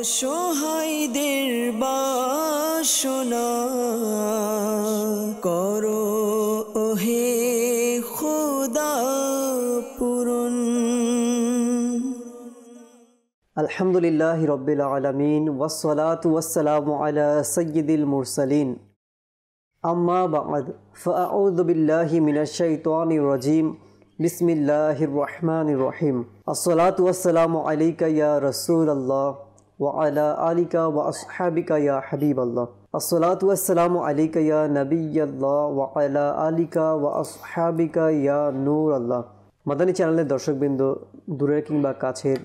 অসহায়দের বাসনা করো ওহে খুদা পূরণ আলহামদুলিল্লাহ রব্বিল আলমিন ওয়াসলাত ওয়াসালাম আলা সৈয়দুল মুরসালিন আম্মা বাদ فأعوذ بالله من الشيطان الرجيم بسم الله الرحمن الرحيم الصلاة والسلام عليك يا رسول الله ওয়ালা আলিকা ইয়া ইয়া আলিকা ইয়া আল্লাহ মাদানী চ্যানেলের দর্শকবৃন্দ দূরের কিংবা কাছের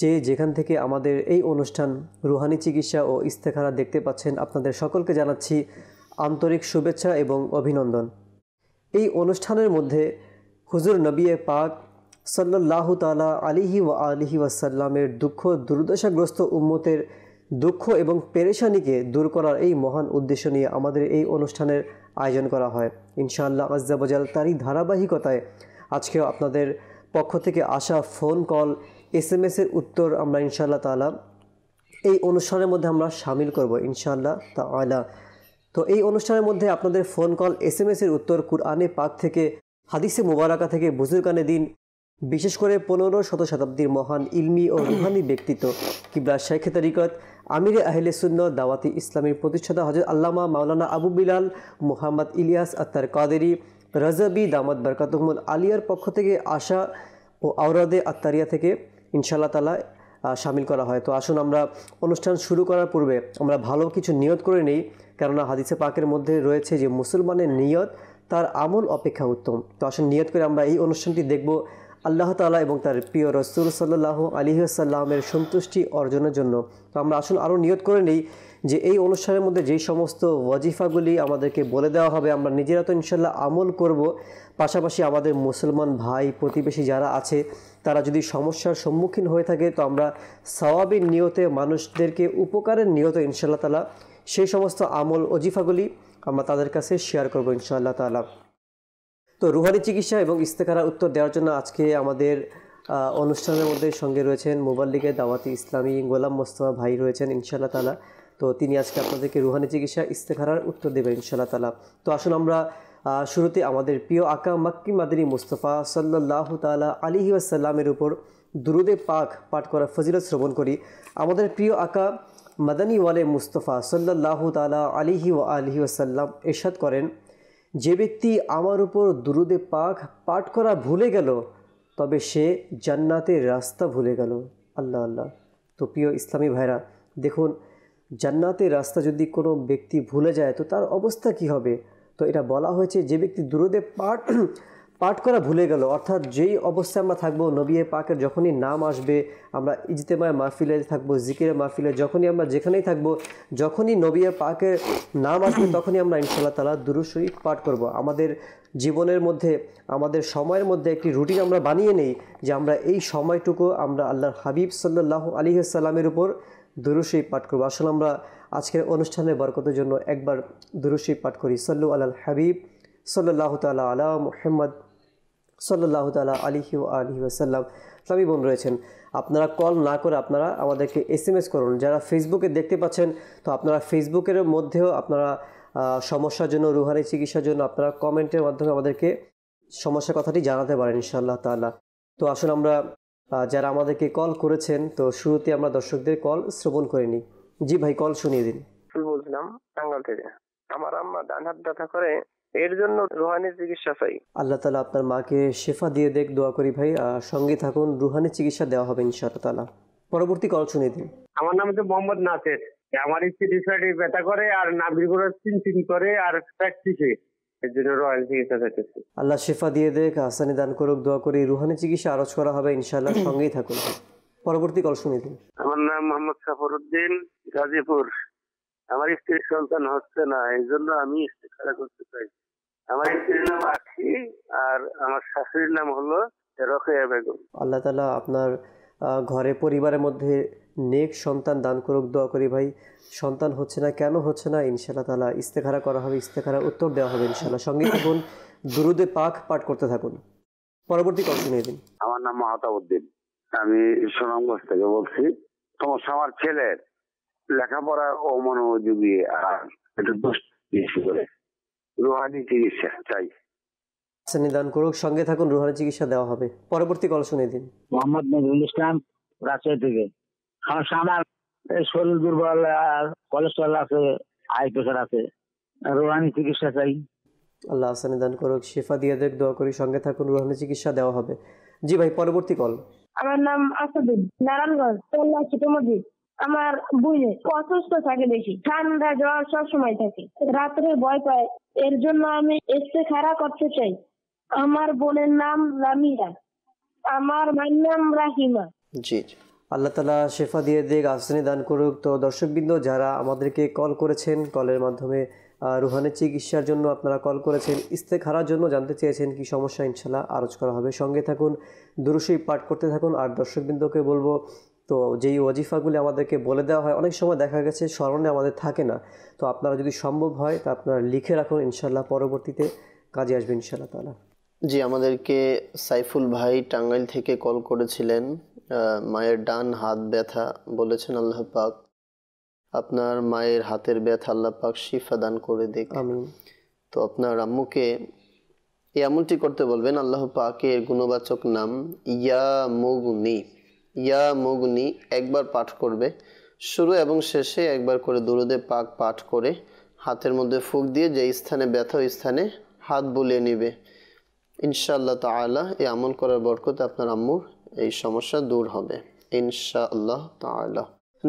যে যেখান থেকে আমাদের এই অনুষ্ঠান রুহানি চিকিৎসা ও ইস্তেখারা দেখতে পাচ্ছেন আপনাদের সকলকে জানাচ্ছি আন্তরিক শুভেচ্ছা এবং অভিনন্দন এই অনুষ্ঠানের মধ্যে হুজুর নবিয়ে পাক সাল্লাহ তালা আলিহি ও আলিহি ওয়াসাল্লামের দুঃখ দুর্দশাগ্রস্ত উম্মতের দুঃখ এবং পেরেশানিকে দূর করার এই মহান উদ্দেশ্য নিয়ে আমাদের এই অনুষ্ঠানের আয়োজন করা হয় ইনশাআল্লাহ আজাবাজাল তারই ধারাবাহিকতায় আজকেও আপনাদের পক্ষ থেকে আসা ফোন কল এস এম এসের উত্তর আমরা ইনশাআল্লাহ তালা এই অনুষ্ঠানের মধ্যে আমরা সামিল করব ইনশাআল্লাহ তা আয়লা তো এই অনুষ্ঠানের মধ্যে আপনাদের ফোন কল এস এম এসের উত্তর কুরআনে পাক থেকে হাদিসে মুবারাকা থেকে বুজুরগানে দিন বিশেষ করে পনেরো শত শতাব্দীর মহান ইলমি ও রুহানি ব্যক্তিত্ব কিবলা শেখ তারিকত আমির আহলে সুন্ন দাওয়াতি ইসলামের প্রতিষ্ঠাতা হজরত আল্লামা মাওলানা আবু বিলাল মোহাম্মদ ইলিয়াস আত্মার কাদেরি রাজাবি দামাত বরকাতহমুল আলিয়ার পক্ষ থেকে আশা ও আওরাদে আত্মারিয়া থেকে ইনশাল্লাহ তালা সামিল করা হয় তো আসুন আমরা অনুষ্ঠান শুরু করার পূর্বে আমরা ভালো কিছু নিয়ত করে নেই কেননা হাদিসে পাকের মধ্যে রয়েছে যে মুসলমানের নিয়ত তার আমল অপেক্ষা উত্তম তো আসুন নিয়ত করে আমরা এই অনুষ্ঠানটি দেখব আল্লাহ তালা এবং তার প্রিয় রসুল সাল্লাহ আলিহাসাল্লামের সন্তুষ্টি অর্জনের জন্য তো আমরা আসুন আরও নিয়ত করে নিই যে এই অনুষ্ঠানের মধ্যে যেই সমস্ত ওয়াজিফাগুলি আমাদেরকে বলে দেওয়া হবে আমরা নিজেরা তো ইনশাল্লাহ আমল করব পাশাপাশি আমাদের মুসলমান ভাই প্রতিবেশী যারা আছে তারা যদি সমস্যার সম্মুখীন হয়ে থাকে তো আমরা স্বাভাবিক নিয়তে মানুষদেরকে উপকারের নিয়ত ইনশাল্লাহ তালা সেই সমস্ত আমল ওজিফাগুলি আমরা তাদের কাছে শেয়ার করবো ইনশাআল্লাহ তালা তো রুহানি চিকিৎসা এবং ইস্তেকারা উত্তর দেওয়ার জন্য আজকে আমাদের অনুষ্ঠানের মধ্যে সঙ্গে রয়েছেন লিগের দাওয়াতি ইসলামী গোলাম মোস্তফা ভাই রয়েছেন ইনশাল্লাহ তালা তো তিনি আজকে আপনাদেরকে রুহানি চিকিৎসা ইস্তেখারার উত্তর দেবেন ইনশাল্লাহ তালা তো আসুন আমরা শুরুতে আমাদের প্রিয় আকা মাক্কি মাদিনী মুস্তফা সাল্লাহ তালা আলিহি আসাল্লামের উপর দুরুদে পাক পাঠ করা ফজিলত শ্রবণ করি আমাদের প্রিয় আকা মাদানী ওয়ালে মুস্তফা সাল্লাহ তালা আলিহি ও আলহি আসাল্লাম এরশাদ করেন যে ব্যক্তি আমার উপর দুরুদে পাক পাঠ করা ভুলে গেল তবে সে জান্নাতের রাস্তা ভুলে গেল আল্লাহ আল্লাহ তো প্রিয় ইসলামী ভাইরা দেখুন জান্নাতের রাস্তা যদি কোনো ব্যক্তি ভুলে যায় তো তার অবস্থা কি হবে তো এটা বলা হয়েছে যে ব্যক্তি দুরুদে পাঠ পাঠ করা ভুলে গেল অর্থাৎ যেই অবস্থায় আমরা থাকবো নবিয়ে পাকের যখনই নাম আসবে আমরা ইজতেমায় মাহফিলে থাকবো জিকিরে মাহফিলে যখনই আমরা যেখানেই থাকবো যখনই নবিয়ে পাকের নাম আসবে তখনই আমরা ইনশাল্লাহ তালা দুরুশরীফ পাঠ করব। আমাদের জীবনের মধ্যে আমাদের সময়ের মধ্যে একটি রুটিন আমরা বানিয়ে নেই যে আমরা এই সময়টুকু আমরা আল্লাহর হাবিব সাল্লাহ আলী সাল্লামের উপর দুরুশরীফ পাঠ করবো আসলে আমরা আজকের অনুষ্ঠানের বরকতের জন্য একবার দুরুশরীফ পাঠ করি সাল্লু আল্লাহ হাবিব সাল্লাহ তাল আলা মোহাম্মদ সাল্লাহ তালা আলিহি আলহি আসাল্লাম সবই বোন রয়েছেন আপনারা কল না করে আপনারা আমাদেরকে এস এম এস করুন যারা ফেসবুকে দেখতে পাচ্ছেন তো আপনারা ফেসবুকের মধ্যেও আপনারা সমস্যার জন্য রুহানি চিকিৎসার জন্য আপনারা কমেন্টের মাধ্যমে আমাদেরকে সমস্যার কথাটি জানাতে পারেন ইনশাল্লাহ তাল্লাহ তো আসলে আমরা যারা আমাদেরকে কল করেছেন তো শুরুতে আমরা দর্শকদের কল শ্রবণ করে নিই জি ভাই কল শুনিয়ে দিন বলছিলাম টাঙ্গাল থেকে আমার আম্মা ডান হাত ব্যথা করে এর জন্য রুহানি চিকিৎসা চাই আল্লাহ তালা আপনার মাকে শেফা দিয়ে দেখ দোয়া করি ভাই সঙ্গে থাকুন রুহানি চিকিৎসা দেওয়া হবে ইনশাআল্লাহ পরবর্তী কল শুনে দিন আমার নাম হচ্ছে মোহাম্মদ নাসের আমার স্ত্রী সাইডে ব্যথা করে আর নাভির গোড়া করে আর প্র্যাকটিসে আল্লাহ শেফা দিয়ে দেখ আসানি দান করুক দোয়া করি রুহানি চিকিৎসা আরজ করা হবে ইনশাআল্লাহ সঙ্গেই থাকুন পরবর্তী কল শুনে দিন আমার নাম মোহাম্মদ সাফরুদ্দিন গাজীপুর আমার স্ত্রীর সন্তান হচ্ছে না এই জন্য আমি ইস্তেখারা করতে চাই আমার স্ত্রীর নাম আখি আর আমার শাশুড়ির নাম হলো রকেয়া বেগম আল্লাহ তালা আপনার ঘরে পরিবারের মধ্যে নেক সন্তান দান করুক দোয়া করি ভাই সন্তান হচ্ছে না কেন হচ্ছে না ইনশাল্লাহ তালা ইস্তেখারা করা হবে ইস্তেখারা উত্তর দেওয়া হবে ইনশাল্লাহ সঙ্গে থাকুন দুরুদে পাক পাঠ করতে থাকুন পরবর্তী কথা শুনে দিন আমার নাম মাহতাবুদ্দিন আমি সুনামগঞ্জ থেকে বলছি তোমার আমার ছেলের লেখাপড়া অমনোযোগী আর একটু দুষ্ট করে রোহানি চিকিৎসা চাই নিদান করুক সঙ্গে থাকুন রোহানি চিকিৎসা দেওয়া হবে পরবর্তী কল শুনে দিন মোহাম্মদ নজরুল ইসলাম রাজশাহী থেকে আমার শরীর দুর্বল আর আছে হাই প্রেশার আছে রোহানি চিকিৎসা চাই আল্লাহ আসানি করুক শেফা দিয়ে দেখ দোয়া করি সঙ্গে থাকুন রোহানি চিকিৎসা দেওয়া হবে জি ভাই পরবর্তী কল আমার নাম আসাদুল নারায়ণগঞ্জ ছোট আমার বুঝে অসুস্থ থাকে বেশি ঠান্ডা জ্বর সব সময় থাকে রাত্রে ভয় পায় এর জন্য আমি এসে খারা করতে চাই আমার বোনের নাম রামিরা আমার মায়ের নাম রাহিমা জি আল্লাহ তালা শেফা দিয়ে দিক আসনে দান করুক তো দর্শকবৃন্দ যারা আমাদেরকে কল করেছেন কলের মাধ্যমে রুহানের চিকিৎসার জন্য আপনারা কল করেছেন ইস্তেখারার জন্য জানতে চেয়েছেন কি সমস্যা ইনশাল্লাহ আরজ করা হবে সঙ্গে থাকুন দুরুসই পাঠ করতে থাকুন আর দর্শকবৃন্দকে বলবো তো যেই ওয়াজিফাগুলি আমাদেরকে বলে দেওয়া হয় অনেক সময় দেখা গেছে স্মরণে আমাদের থাকে না তো আপনারা যদি সম্ভব হয় তা আপনারা লিখে রাখুন ইনশাল্লাহ পরবর্তীতে কাজে আসবে ইনশাল্লাহ তালা জি আমাদেরকে সাইফুল ভাই টাঙ্গাইল থেকে কল করেছিলেন মায়ের ডান হাত ব্যথা বলেছেন আল্লাহ পাক আপনার মায়ের হাতের ব্যথা আল্লাহ পাক শিফা দান করে দিক তো আপনার আম্মুকে এই আমলটি করতে বলবেন আল্লাহ পাকের গুণবাচক নাম ইয়া মুগনি ইয়া মুগনি একবার পাঠ করবে শুরু এবং শেষে একবার করে দুরুদে পাক পাঠ করে হাতের মধ্যে ফুক দিয়ে যে স্থানে ব্যথা ওই স্থানে হাত বুলিয়ে নিবে ইনশাআল্লাহ তালা এই আমল করার বরকত আপনার আম্মুর এই সমস্যা দূর হবে ইনশাআল্লাহ তালা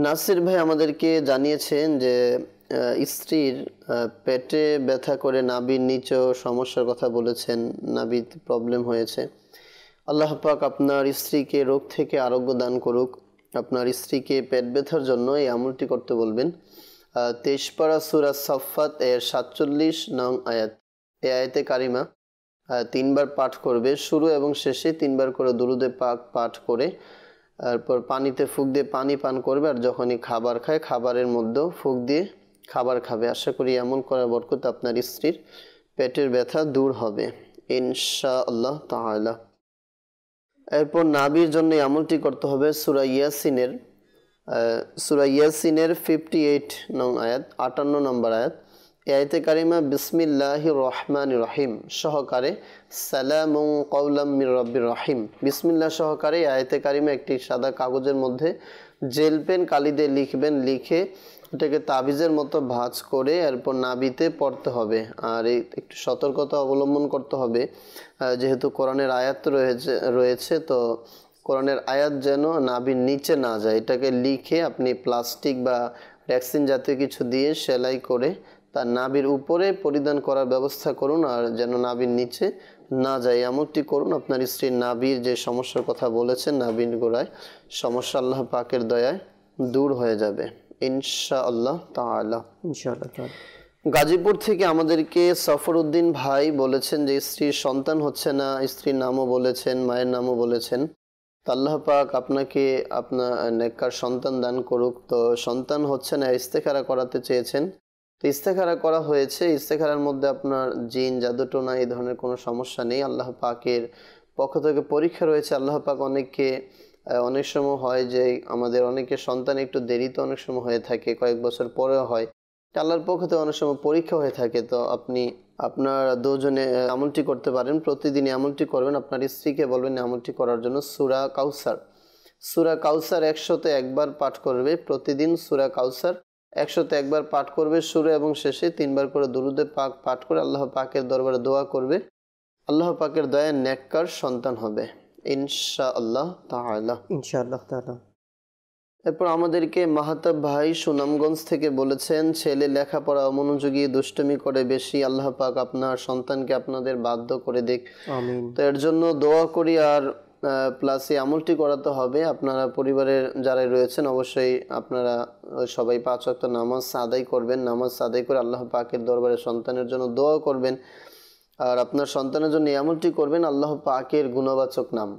নাসির ভাই আমাদেরকে জানিয়েছেন যে স্ত্রীর পেটে ব্যথা করে নাবির নিচেও সমস্যার কথা বলেছেন নাবির প্রবলেম হয়েছে আল্লাহ পাক আপনার স্ত্রীকে রোগ থেকে আরোগ্য দান করুক আপনার স্ত্রীকে পেট ব্যথার জন্য এই আমলটি করতে বলবেন তেইশপাড়া সুরা সফাত এর সাতচল্লিশ নং আয়াত এ আয়াতে কারিমা তিনবার পাঠ করবে শুরু এবং শেষে তিনবার করে দুরুদে পাক পাঠ করে তারপর পানিতে ফুক দিয়ে পানি পান করবে আর যখনই খাবার খায় খাবারের মধ্যেও ফুক দিয়ে খাবার খাবে আশা করি এমন করার বরকত আপনার স্ত্রীর পেটের ব্যথা দূর হবে ইনশা আল্লাহ তাহলে এরপর নাবির জন্য আমলটি করতে হবে সুরা ইয়াসিনের সুরা ইয়াসিনের ফিফটি এইট নং আয়াত আটান্ন নম্বর আয়াত এআতে কারিমা বিসমিল্লাহ রহমান রহিম সহকারে সালাম কৌলাম মির রব্বির রহিম বিসমিল্লাহ সহকারে এআতে কারিমা একটি সাদা কাগজের মধ্যে জেল পেন কালি দিয়ে লিখবেন লিখে এটাকে তাবিজের মতো ভাঁজ করে এরপর নাবিতে পড়তে হবে আর একটু সতর্কতা অবলম্বন করতে হবে যেহেতু কোরআনের আয়াত রয়েছে রয়েছে তো কোরআনের আয়াত যেন নাবির নিচে না যায় এটাকে লিখে আপনি প্লাস্টিক বা ভ্যাকসিন জাতীয় কিছু দিয়ে সেলাই করে তার নাবির উপরে পরিধান করার ব্যবস্থা করুন আর যেন নাবির নিচে না যাই এমনটি করুন আপনার স্ত্রী নাবির যে সমস্যার কথা বলেছেন নাবির গোড়ায় সমস্যা আল্লাহ পাকের দয়ায় দূর হয়ে যাবে ইনশা আল্লাহ ইনশাআল্লাহ গাজীপুর থেকে আমাদেরকে সফরউদ্দিন ভাই বলেছেন যে স্ত্রীর সন্তান হচ্ছে না স্ত্রীর নামও বলেছেন মায়ের নামও বলেছেন আল্লাহ পাক আপনাকে আপনার নেককার সন্তান দান করুক তো সন্তান হচ্ছে না ইস্তেখারা করাতে চেয়েছেন তো ইস্তেখারা করা হয়েছে ইস্তেখারার মধ্যে আপনার জিন জাদুটোনা এই ধরনের কোনো সমস্যা নেই আল্লাহ পাকের পক্ষ থেকে পরীক্ষা রয়েছে আল্লাহ পাক অনেককে অনেক সময় হয় যে আমাদের অনেকে সন্তান একটু দেরিতে অনেক সময় হয়ে থাকে কয়েক বছর পরেও হয় আল্লাহর পক্ষ থেকে অনেক সময় পরীক্ষা হয়ে থাকে তো আপনি আপনার দুজনে আমলটি করতে পারেন প্রতিদিন আমলটি করবেন আপনার স্ত্রীকে বলবেন আমলটি করার জন্য সুরা কাউসার সুরা কাউসার একশোতে একবার পাঠ করবে প্রতিদিন সুরা কাউসার একশোতে একবার পাঠ করবে শুরু এবং শেষে তিনবার করে দুরুদে পাক পাঠ করে আল্লাহ পাকের দরবারে দোয়া করবে আল্লাহ পাকের দয়া নেককার সন্তান হবে ইনশা আল্লাহ তাহ ইনশা আল্লাহ তাহলা এরপর আমাদেরকে মাহাতাব ভাই সুনামগঞ্জ থেকে বলেছেন ছেলে লেখাপড়া অমনোযোগী দুষ্টমি করে বেশি আল্লাহ পাক আপনার সন্তানকে আপনাদের বাধ্য করে দেখ তো এর জন্য দোয়া করি আর প্লাস এই আমলটি করাতে হবে আপনারা পরিবারের যারাই রয়েছেন অবশ্যই আপনারা সবাই পাঁচ ওয়াক্ত নামাজ আদায় করবেন নামাজ আদায় করে আল্লাহ পাকের দরবারে সন্তানের জন্য দোয়া করবেন আর আপনার সন্তানের জন্য এই আমলটি করবেন আল্লাহ পাকের গুণবাচক নাম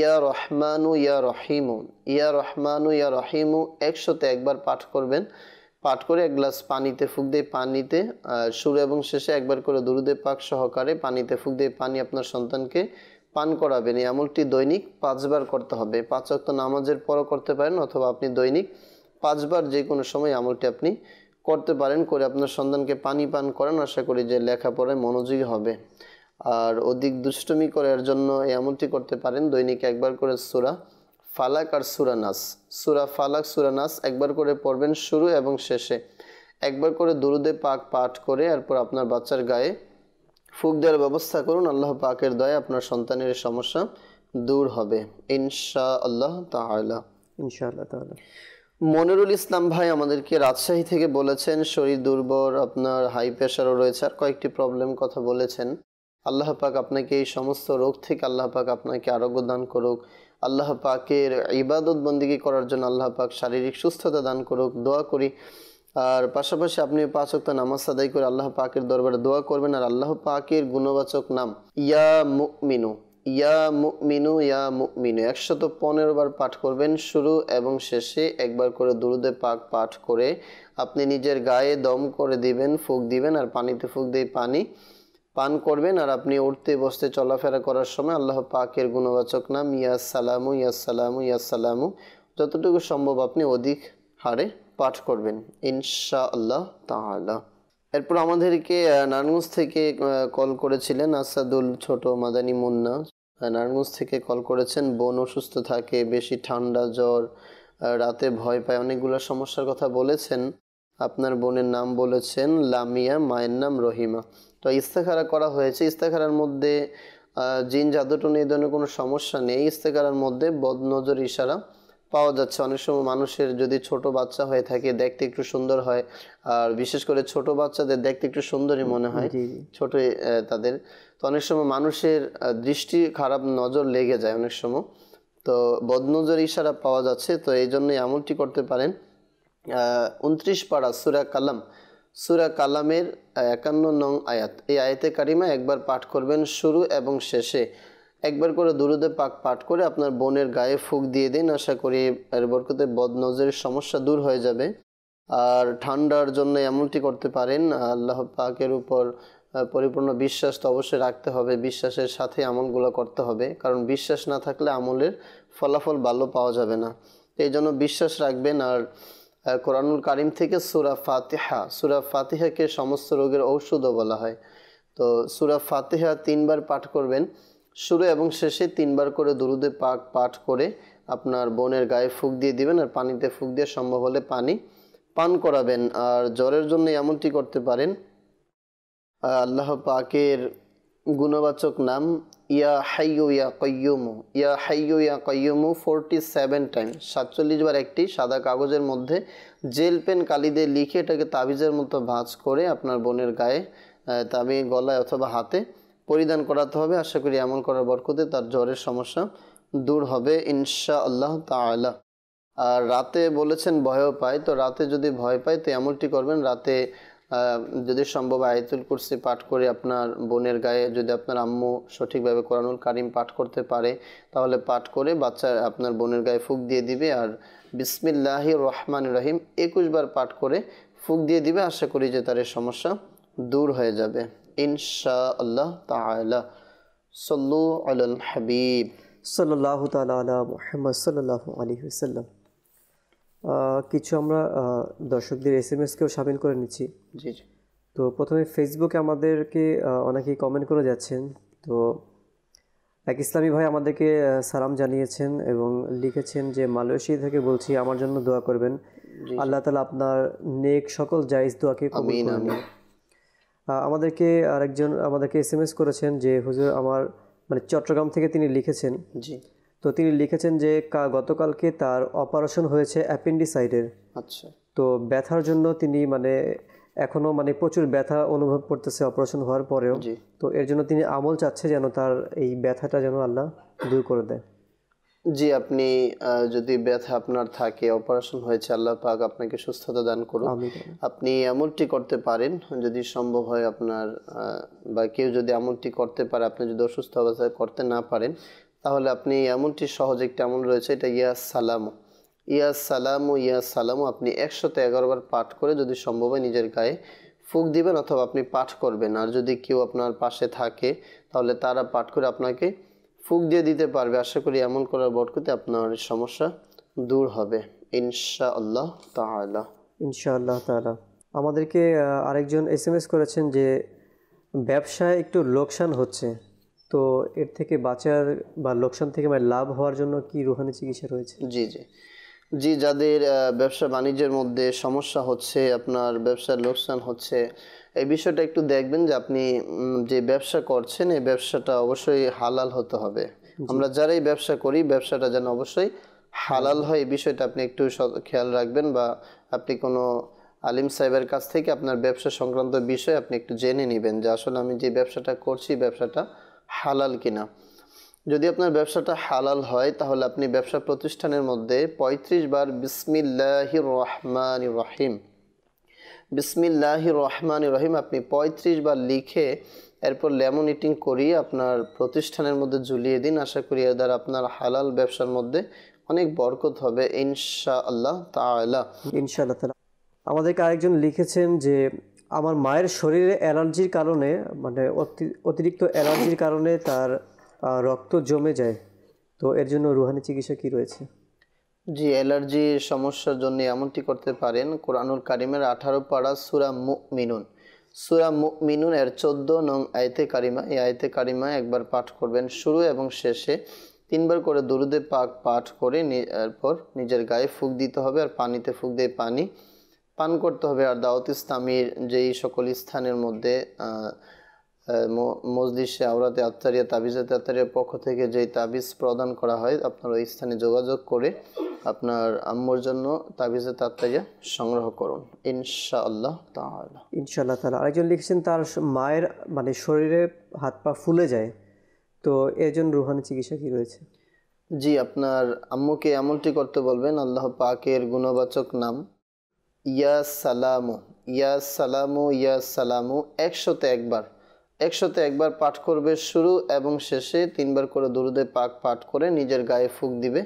ইয়া রহমানু ইয়া রহিমু ইয়া রহমানু ইয়া রহিমু একশোতে একবার পাঠ করবেন পাঠ করে এক গ্লাস পানিতে ফুক দিয়ে পানিতে সুর এবং শেষে একবার করে দুরুদে পাক সহকারে পানিতে ফুক দিয়ে পানি আপনার সন্তানকে পান করাবেন এই আমলটি দৈনিক পাঁচবার করতে হবে পাঁচ অক্ত নামাজের পরও করতে পারেন অথবা আপনি দৈনিক পাঁচবার যে কোনো সময় আমলটি আপনি করতে পারেন করে আপনার সন্তানকে পানি পান করান আশা করি যে লেখাপড়ায় মনোযোগী হবে আর অধিক দুষ্টমি করার জন্য এই আমলটি করতে পারেন দৈনিক একবার করে সুরা ফালাক আর সুরা নাস সুরা ফালাক সুরা নাস একবার করে পড়বেন শুরু এবং শেষে একবার করে দুরুদে পাক পাঠ করে এরপর আপনার বাচ্চার গায়ে ফুক দেওয়ার ব্যবস্থা করুন আল্লাহ পাকের দয়া আপনার সন্তানের সমস্যা দূর হবে ইনশা আল্লাহ তাহলা ইনশাআল্লাহ তাহলে মনিরুল ইসলাম ভাই আমাদেরকে রাজশাহী থেকে বলেছেন শরীর দুর্বল আপনার হাই প্রেশারও রয়েছে আর কয়েকটি প্রবলেম কথা বলেছেন আল্লাহ পাক আপনাকে এই সমস্ত রোগ থেকে আল্লাহ পাক আপনাকে আরোগ্য দান করুক আল্লাহ পাকের ইবাদত বন্দিগি করার জন্য আল্লাহ পাক শারীরিক সুস্থতা দান করুক দোয়া করি আর পাশাপাশি আপনি পাঁচ অক্ত নামাজ আদায় করে আল্লাহ পাকের দরবারে দোয়া করবেন আর আল্লাহ পাকের গুণবাচক নাম ইয়া মুকমিনু ইয়া মুকমিনু ইয়া মুকমিনু একশত পনেরো বার পাঠ করবেন শুরু এবং শেষে একবার করে দুরুদে পাক পাঠ করে আপনি নিজের গায়ে দম করে দিবেন ফুক দিবেন আর পানিতে ফুক দিয়ে পানি পান করবেন আর আপনি উঠতে বসতে চলাফেরা করার সময় আল্লাহ পাকের গুণবাচক নাম ইয়া সালামু ইয়া সালামু ইয়া সালামু যতটুকু সম্ভব আপনি অধিক হারে পাঠ করবেন ইনশা আল্লাহ তাহলা এরপর আমাদেরকে নারায়ণগঞ্জ থেকে কল করেছিলেন আসাদুল ছোট মাদানী মুন্না নারায়ণগঞ্জ থেকে কল করেছেন বোন অসুস্থ থাকে বেশি ঠান্ডা জ্বর রাতে ভয় পায় অনেকগুলো সমস্যার কথা বলেছেন আপনার বোনের নাম বলেছেন লামিয়া মায়ের নাম রহিমা তো ইস্তেখারা করা হয়েছে ইস্তেখারার মধ্যে জিন জাদুটন এই ধরনের কোনো সমস্যা নেই ইস্তেখারার মধ্যে বদনজর ইশারা পাওয়া যাচ্ছে অনেক সময় মানুষের যদি ছোট বাচ্চা হয়ে থাকে দেখতে একটু সুন্দর হয় আর বিশেষ করে ছোট বাচ্চাদের দেখতে একটু সুন্দরই মনে হয় ছোট তাদের তো অনেক সময় মানুষের দৃষ্টি খারাপ নজর লেগে যায় অনেক সময় তো বদনজর ইশারা পাওয়া যাচ্ছে তো এই জন্যই আমলটি করতে পারেন উনত্রিশ পাড়া সুরা কালাম সুরা কালামের একান্ন নং আয়াত এই আয়াতে কারিমা একবার পাঠ করবেন শুরু এবং শেষে একবার করে দুরুদে পাক পাঠ করে আপনার বোনের গায়ে ফুক দিয়ে দিন আশা করি এর বরকতে বদনজরের সমস্যা দূর হয়ে যাবে আর ঠান্ডার জন্য এমনটি করতে পারেন আল্লাহ পাকের উপর পরিপূর্ণ বিশ্বাস তো অবশ্যই রাখতে হবে বিশ্বাসের সাথে আমলগুলো করতে হবে কারণ বিশ্বাস না থাকলে আমলের ফলাফল ভালো পাওয়া যাবে না এই জন্য বিশ্বাস রাখবেন আর কোরআনুল কারিম থেকে সুরা ফাতিহা সুরা ফাতিহাকে সমস্ত রোগের ঔষধও বলা হয় তো সুরা ফাতিহা তিনবার পাঠ করবেন শুরু এবং শেষে তিনবার করে দুরুদে পাক পাঠ করে আপনার বোনের গায়ে ফুক দিয়ে দিবেন আর পানিতে ফুক দিয়ে সম্ভব হলে পানি পান করাবেন আর জ্বরের জন্য এমনটি করতে পারেন আল্লাহ পাকের গুণবাচক নাম ইয়া হাইয়ু ইয়া কয়ুমু ইয়া হাইয়ু ইয়া কয়ুমু ফোরটি সেভেন টাইম সাতচল্লিশ বার একটি সাদা কাগজের মধ্যে জেল পেন কালি দিয়ে লিখে এটাকে তাবিজের মতো ভাঁজ করে আপনার বোনের গায়ে তাবি গলায় অথবা হাতে পরিধান করাতে হবে আশা করি এমন করার বরকতে তার জ্বরের সমস্যা দূর হবে ইনশা আল্লাহ তালা আর রাতে বলেছেন ভয়ও পায় তো রাতে যদি ভয় পায় তো এমনটি করবেন রাতে যদি সম্ভব আয়তুল কুরসি পাঠ করে আপনার বোনের গায়ে যদি আপনার আম্মু সঠিকভাবে কোরআনুল কারিম পাঠ করতে পারে তাহলে পাঠ করে বাচ্চা আপনার বোনের গায়ে ফুক দিয়ে দিবে আর বিসমিল্লাহ রহমান রহিম একুশবার পাঠ করে ফুক দিয়ে দিবে আশা করি যে তার সমস্যা দূর হয়ে যাবে ইনশাআল্লাহ আল্লাহ সল্লু আল হাবিব তাআলা আলা মুহাম্মদ সাল্লাল্লাহু আলাইহি ওয়াসাল্লাম কিছু আমরা দর্শকদের এস এম শামিল সামিল করে নিচ্ছি জি জি তো প্রথমে ফেসবুকে আমাদেরকে অনেকেই কমেন্ট করে যাচ্ছেন তো এক ইসলামী ভাই আমাদেরকে সালাম জানিয়েছেন এবং লিখেছেন যে মালয়েশিয়া থেকে বলছি আমার জন্য দোয়া করবেন আল্লাহ তালা আপনার নেক সকল জায়েজ দোয়াকে কবুল করুন আমাদেরকে আরেকজন আমাদেরকে এস এম এস করেছেন যে হুজুর আমার মানে চট্টগ্রাম থেকে তিনি লিখেছেন জি তো তিনি লিখেছেন যে গতকালকে তার অপারেশন হয়েছে অ্যাপেন্ডিসাইডের আচ্ছা তো ব্যথার জন্য তিনি মানে এখনও মানে প্রচুর ব্যথা অনুভব করতেছে অপারেশন হওয়ার পরেও তো এর জন্য তিনি আমল চাচ্ছে যেন তার এই ব্যথাটা যেন আল্লাহ দূর করে দেয় জি আপনি যদি ব্যথা আপনার থাকে অপারেশন হয়েছে আল্লাহ পাক আপনাকে সুস্থতা দান করুন আপনি এমনটি করতে পারেন যদি সম্ভব হয় আপনার বা কেউ যদি এমনটি করতে পারে আপনি যদি অসুস্থ অবস্থায় করতে না পারেন তাহলে আপনি এমনটি সহজ একটি আমল রয়েছে এটা ইয়া সালামু ইয়া ও ইয়া সালাম আপনি একশোতে বার পাঠ করে যদি সম্ভব হয় নিজের গায়ে ফুক দিবেন অথবা আপনি পাঠ করবেন আর যদি কেউ আপনার পাশে থাকে তাহলে তারা পাঠ করে আপনাকে ফুক দিয়ে দিতে পারবে আশা করি এমন করার বরকতে আপনার সমস্যা দূর হবে ইনশা আল্লাহ তালা ইনশা আল্লাহ আমাদেরকে আরেকজন এস এম এস করেছেন যে ব্যবসায় একটু লোকসান হচ্ছে তো এর থেকে বাঁচার বা লোকসান থেকে মানে লাভ হওয়ার জন্য কি রুহানি চিকিৎসা রয়েছে জি জি জি যাদের ব্যবসা বাণিজ্যের মধ্যে সমস্যা হচ্ছে আপনার ব্যবসার লোকসান হচ্ছে এই বিষয়টা একটু দেখবেন যে আপনি যে ব্যবসা করছেন এই ব্যবসাটা অবশ্যই হালাল হতে হবে আমরা যারাই ব্যবসা করি ব্যবসাটা যেন অবশ্যই হালাল হয় এই বিষয়টা আপনি একটু খেয়াল রাখবেন বা আপনি কোনো আলিম সাহেবের কাছ থেকে আপনার ব্যবসা সংক্রান্ত বিষয় আপনি একটু জেনে নেবেন যে আসলে আমি যে ব্যবসাটা করছি ব্যবসাটা হালাল কিনা যদি আপনার ব্যবসাটা হালাল হয় তাহলে আপনি ব্যবসা প্রতিষ্ঠানের মধ্যে ৩৫ বার বিসমিল্লাহ রহমান রহিম বিসমিল্লাহ রহমান রহিম আপনি ৩৫ বার লিখে এরপর লেমন ইটিং করিয়ে আপনার প্রতিষ্ঠানের মধ্যে ঝুলিয়ে দিন আশা করি এর দ্বারা আপনার হালাল ব্যবসার মধ্যে অনেক বরকত হবে ইনশা আল্লাহ তা ইনশাআল্লাহ তালা আমাদেরকে আরেকজন লিখেছেন যে আমার মায়ের শরীরে অ্যালার্জির কারণে মানে অতিরিক্ত অ্যালার্জির কারণে তার রক্ত জমে যায় তো এর জন্য রুহানি চিকিৎসা কি রয়েছে জি অ্যালার্জি সমস্যার জন্য এমনটি করতে পারেন কোরআনুল কারিমের আঠারো পাড়া সুরা মিনুন সুরা মিনুন এর চোদ্দ নং আয়তে কারিমা এই আয়তে কারিমা একবার পাঠ করবেন শুরু এবং শেষে তিনবার করে দুরুদে পাক পাঠ করে এরপর নিজের গায়ে ফুক দিতে হবে আর পানিতে ফুক দিয়ে পানি পান করতে হবে আর দাওয়াত ইসলামীর যেই সকল স্থানের মধ্যে মসজিদে আওরাতে আত্মারিয়া তাবিজাতে আত্মারিয়ার পক্ষ থেকে যেই তাবিজ প্রদান করা হয় আপনার ওই স্থানে যোগাযোগ করে আপনার আম্মুর জন্য তাবিজে তাত্তারিয়া সংগ্রহ করুন ইনশাআল্লাহ তাহলে ইনশাআল্লাহ তাহলে আরেকজন লিখেছেন তার মায়ের মানে শরীরে হাত পা ফুলে যায় তো এর জন্য রুহানি চিকিৎসা কি রয়েছে জি আপনার আম্মুকে এমনটি করতে বলবেন আল্লাহ পাকের গুণবাচক নাম ইয়া সালামু ইয়া সালামু ইয়া সালামু একশোতে একবার একশোতে একবার পাঠ করবে শুরু এবং শেষে তিনবার করে দরুদে পাক পাঠ করে নিজের গায়ে ফুক দিবে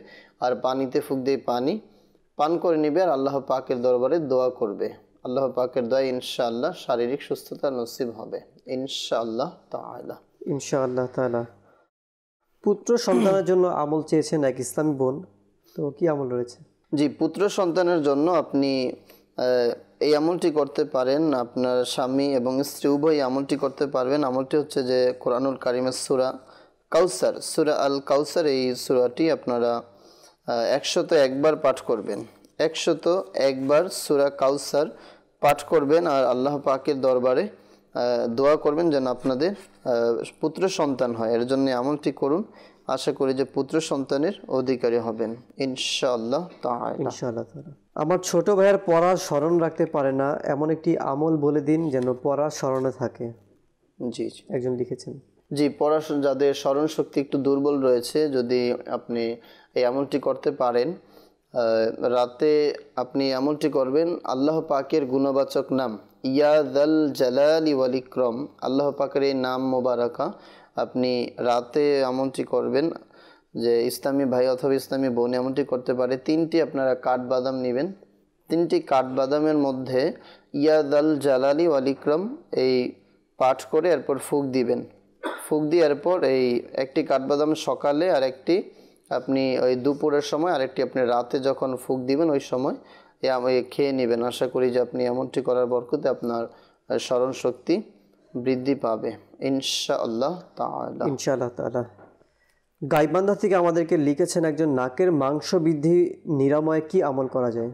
আর পানিতে ফুক দিয়ে পানি পান করে নিবে আর আল্লাহ পাকের দরবারে দোয়া করবে আল্লাহ পাকের দোয়া ইনশাআল্লাহ শারীরিক সুস্থতা নসিব হবে ইনশাআল্লাহ তালা ইনশাআল্লাহ তালা পুত্র সন্তানের জন্য আমল চেয়েছেন এক ইসলামী বোন তো কি আমল রয়েছে জি পুত্র সন্তানের জন্য আপনি এই আমলটি করতে পারেন আপনার স্বামী এবং স্ত্রী উভয় আমলটি করতে পারবেন আমলটি হচ্ছে যে কোরআনুল কারিমের সুরা কাউসার সুরা আল কাউসার এই সুরাটি আপনারা একশত একবার পাঠ করবেন একশত একবার সুরা কাউসার পাঠ করবেন আর আল্লাহ পাকের দরবারে দোয়া করবেন যেন আপনাদের পুত্র সন্তান হয় এর জন্য আমলটি করুন আশা করি যে পুত্র সন্তানের অধিকারী হবেন ইনশাআল্লাহ তাহলে আমার ছোট ভাইয়ের পড়া স্মরণ রাখতে পারে না এমন একটি আমল বলে দিন যেন পড়া স্মরণে থাকে জি একজন লিখেছেন জি পড়া যাদের স্মরণ শক্তি একটু দুর্বল রয়েছে যদি আপনি এই আমলটি করতে পারেন রাতে আপনি আমলটি করবেন আল্লাহ পাকের গুণবাচক নাম ইয়াদাল জালাল ইওয়াল ইক্রম আল্লাহ পাকের এই নাম মোবারকা আপনি রাতে আমলটি করবেন যে ইসলামী ভাই অথবা ইসলামী বোন এমনটি করতে পারে তিনটি আপনারা কাঠবাদাম নেবেন তিনটি কাঠবাদামের মধ্যে ইয়াদ আল জালালি ওয়াল ইকরম এই পাঠ করে এরপর ফুক দিবেন ফুক দিয়ে পর এই একটি কাঠবাদাম সকালে আর একটি আপনি ওই দুপুরের সময় আরেকটি আপনি রাতে যখন ফুক দিবেন ওই সময় খেয়ে নেবেন আশা করি যে আপনি এমনটি করার বরকতে আপনার স্মরণ শক্তি বৃদ্ধি পাবে ইনশাআল্লাহ তাআলা ইনশাআল্লাহ তাআলা গাইবান্ধা থেকে আমাদেরকে লিখেছেন একজন নাকের মাংস বৃদ্ধি নিরাময়ে কি আমল করা যায়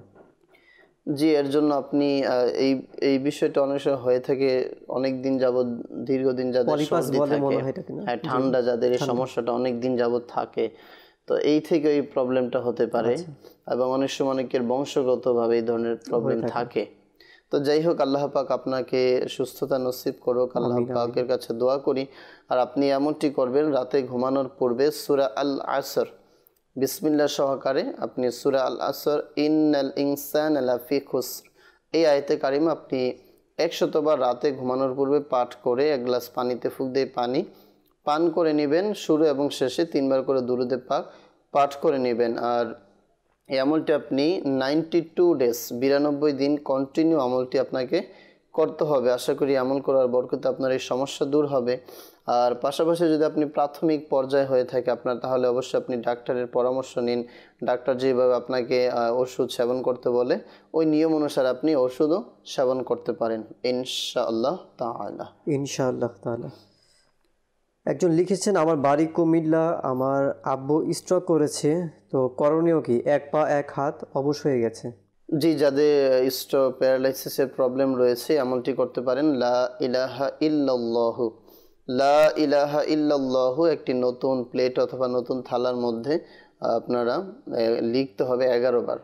জি এর জন্য আপনি এই এই বিষয়টা অনেক সময় হয়ে থাকে অনেক দিন যাবৎ দীর্ঘদিন যাদের হ্যাঁ, ঠান্ডা যাদের এই সমস্যাটা অনেক দিন যাবৎ থাকে তো এই থেকে এই প্রবলেমটা হতে পারে আচ্ছা। এবং অনেক সময় অনেকের বংশগতভাবে এই ধরনের প্রবলেম থাকে তো যাই হোক আল্লাহ পাক আপনাকে সুস্থতা নসিব করুক আল্লাহ পাকের কাছে দোয়া করি আর আপনি এমনটি করবেন রাতে ঘুমানোর পূর্বে সুরা আল আসর বিসমিল্লা সহকারে আপনি সুরা আল আসর ইন আল ইনসান এই আয়তে কারিমা আপনি একশতবার রাতে ঘুমানোর পূর্বে পাঠ করে এক গ্লাস পানিতে ফুক দিয়ে পানি পান করে নেবেন শুরু এবং শেষে তিনবার করে দুরুদে পাক পাঠ করে নেবেন আর এই আমলটি আপনি নাইনটি টু ডেজ বিরানব্বই দিন কন্টিনিউ আমলটি আপনাকে করতে হবে আশা করি আমল করার বরকতে আপনার এই সমস্যা দূর হবে আর পাশাপাশি যদি আপনি প্রাথমিক পর্যায়ে হয়ে থাকে আপনার তাহলে অবশ্যই আপনি ডাক্তারের পরামর্শ নিন ডাক্তার যেভাবে আপনাকে ওষুধ সেবন করতে বলে ওই নিয়ম অনুসারে আপনি ওষুধও সেবন করতে পারেন ইনশাআল্লাহ তাহলে ইনশাআল্লাহ তাহলে একজন লিখেছেন আমার বাড়ি কুমিল্লা আমার আব্বু স্ট্রক করেছে তো করণীয় কি এক পা এক হাত অবশ হয়ে গেছে জি যাদের স্ট্রোক প্যারালাইসিসের প্রবলেম রয়েছে এমনটি করতে পারেন লা ইলাহা ইল্লাল্লাহু লা ইলাহা ইল্লাল্লাহু একটি নতুন প্লেট অথবা নতুন থালার মধ্যে আপনারা লিখতে হবে এগারো বার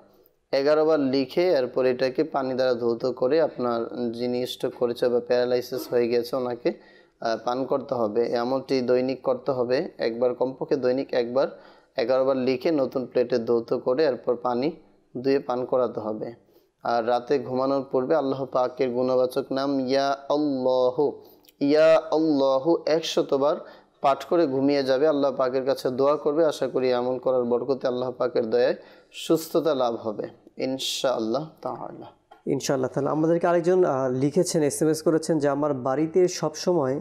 এগারো বার লিখে এরপর এটাকে পানি দ্বারা ধৌত করে আপনার যিনি স্ট্রোক করেছে বা প্যারালাইসিস হয়ে গেছে ওনাকে পান করতে হবে এমনটি দৈনিক করতে হবে একবার কমপক্ষে দৈনিক একবার এগারোবার লিখে নতুন প্লেটে দৌত করে এরপর পানি ধুয়ে পান করাতে হবে আর রাতে ঘুমানোর পূর্বে আল্লাহ পাকের গুণবাচক নাম ইয়া অল্লাহ ইয়া আল্লাহ একশতবার পাঠ করে ঘুমিয়ে যাবে আল্লাহ পাকের কাছে দোয়া করবে আশা করি এমন করার বরকতে আল্লাহ পাকের দয়ায় সুস্থতা লাভ হবে ইনশাআল্লাহ তাহলে ইনশাল্লাহ তাহলে আমাদেরকে আরেকজন লিখেছেন এস এম এস করেছেন যে আমার বাড়িতে সবসময়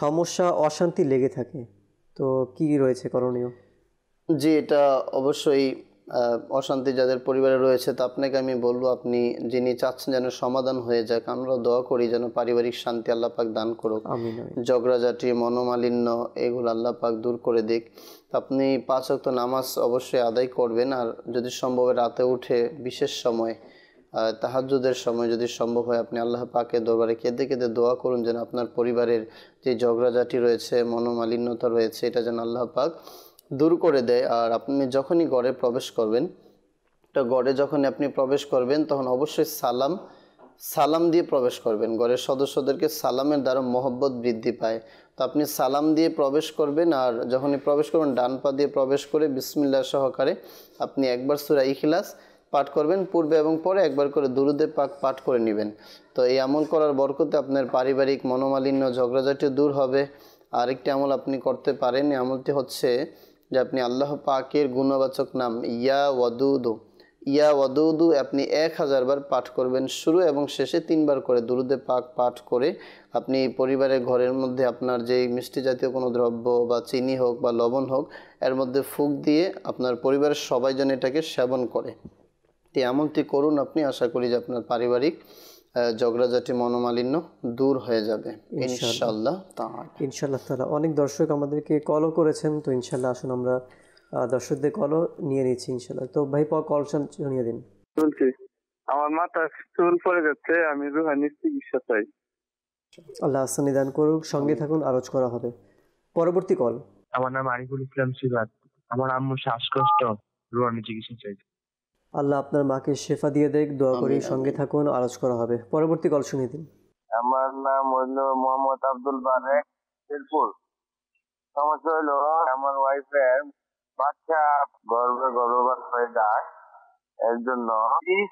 সমস্যা অশান্তি লেগে থাকে তো কি রয়েছে করণীয় জি এটা অবশ্যই অশান্তি যাদের পরিবারে রয়েছে তা আপনাকে আমি বলবো আপনি যিনি চাচ্ছেন যেন সমাধান হয়ে যাক আমরা দোয়া করি যেন পারিবারিক শান্তি আল্লাহ পাক দান করুক জগরাজাটি মনোমালিন্য এগুলো আল্লাহ পাক দূর করে দিক আপনি পাঁচ অক্ত নামাজ অবশ্যই আদায় করবেন আর যদি সম্ভব রাতে উঠে বিশেষ সময় তাহাজুদের সময় যদি সম্ভব হয় আপনি আল্লাহ পাকে দরবারে কেঁদে কেঁদে দোয়া করুন যেন আপনার পরিবারের যে ঝগড়াঝাটি রয়েছে মনোমালিন্যতা রয়েছে এটা যেন আল্লাহ পাক দূর করে দেয় আর আপনি যখনই গড়ে প্রবেশ করবেন তো গড়ে যখন আপনি প্রবেশ করবেন তখন অবশ্যই সালাম সালাম দিয়ে প্রবেশ করবেন গড়ের সদস্যদেরকে সালামের দ্বারা মহব্বত বৃদ্ধি পায় তো আপনি সালাম দিয়ে প্রবেশ করবেন আর যখনই প্রবেশ করবেন ডান পা দিয়ে প্রবেশ করে বিসমিল্লা সহকারে আপনি একবার সুরা ইখিলাস পাঠ করবেন পূর্বে এবং পরে একবার করে দুরুদে পাক পাঠ করে নেবেন তো এই আমল করার বরকতে আপনার পারিবারিক মনোমালিন্য ঝগড়াঝাটি দূর হবে আরেকটি আমল আপনি করতে পারেন এই আমলটি হচ্ছে যে আপনি আল্লাহ পাকের গুণবাচক নাম ইয়া ওয়াদুদু ইয়া ওয়াদুদু আপনি এক হাজারবার পাঠ করবেন শুরু এবং শেষে তিনবার করে দুরুদে পাক পাঠ করে আপনি পরিবারের ঘরের মধ্যে আপনার যে মিষ্টি জাতীয় কোনো দ্রব্য বা চিনি হোক বা লবণ হোক এর মধ্যে ফুক দিয়ে আপনার পরিবারের সবাই যেন এটাকে সেবন করে তো এমনটি করুন আপনি আশা করি যে আপনার পারিবারিক ঝগড়াঝাটি মনোমালিন্য দূর হয়ে যাবে ইনশাল্লাহ ইনশাল্লাহ তালা অনেক দর্শক আমাদেরকে কলও করেছেন তো ইনশাল্লাহ আসুন আমরা দর্শকদের কলও নিয়ে নিচ্ছি ইনশাল্লাহ তো ভাই পর কল শুনিয়ে দিন বলছি আমার মাথা চুল পড়ে যাচ্ছে আমি রুহানি চিকিৎসা চাই আল্লাহ আসান নিদান করুক সঙ্গে থাকুন আরজ করা হবে পরবর্তী কল আমার নাম আরিফুল ইসলাম সিবাদ আমার আম্মু শ্বাসকষ্ট রুহানি চিকিৎসা চাই আল্লাহ আপনার মাকে শেফা দিয়ে দেখ দোয়া করি সঙ্গে থাকুন আলোচ করা হবে পরবর্তী কল শুনে দিন আমার নাম হলো মোহাম্মদ আব্দুল বারেক শেরপুর সমস্যা হলো আমার ওয়াইফের বাচ্চা গর্ভে গর্ভবান হয়ে যায় এর জন্য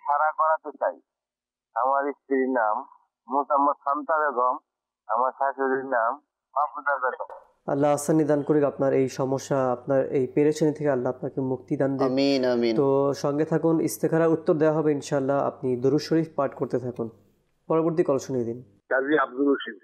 সারা করাতে চাই আমার স্ত্রীর নাম মোতাম্মদ শান্তা বেগম আমার শাশুড়ির নাম মাহমুদা বেগম আল্লাহ আসানি দান করি আপনার এই সমস্যা আপনার এই পেরেছেন থেকে আল্লাহ আপনাকে মুক্তি দান দেন তো সঙ্গে থাকুন ইস্তেখারা উত্তর দেওয়া হবে ইনশাল্লাহ আপনি দরুদ শরীফ পাঠ করতে থাকুন পরবর্তী কল শুনিয়ে দিন কাজী আব্দুল রশিদ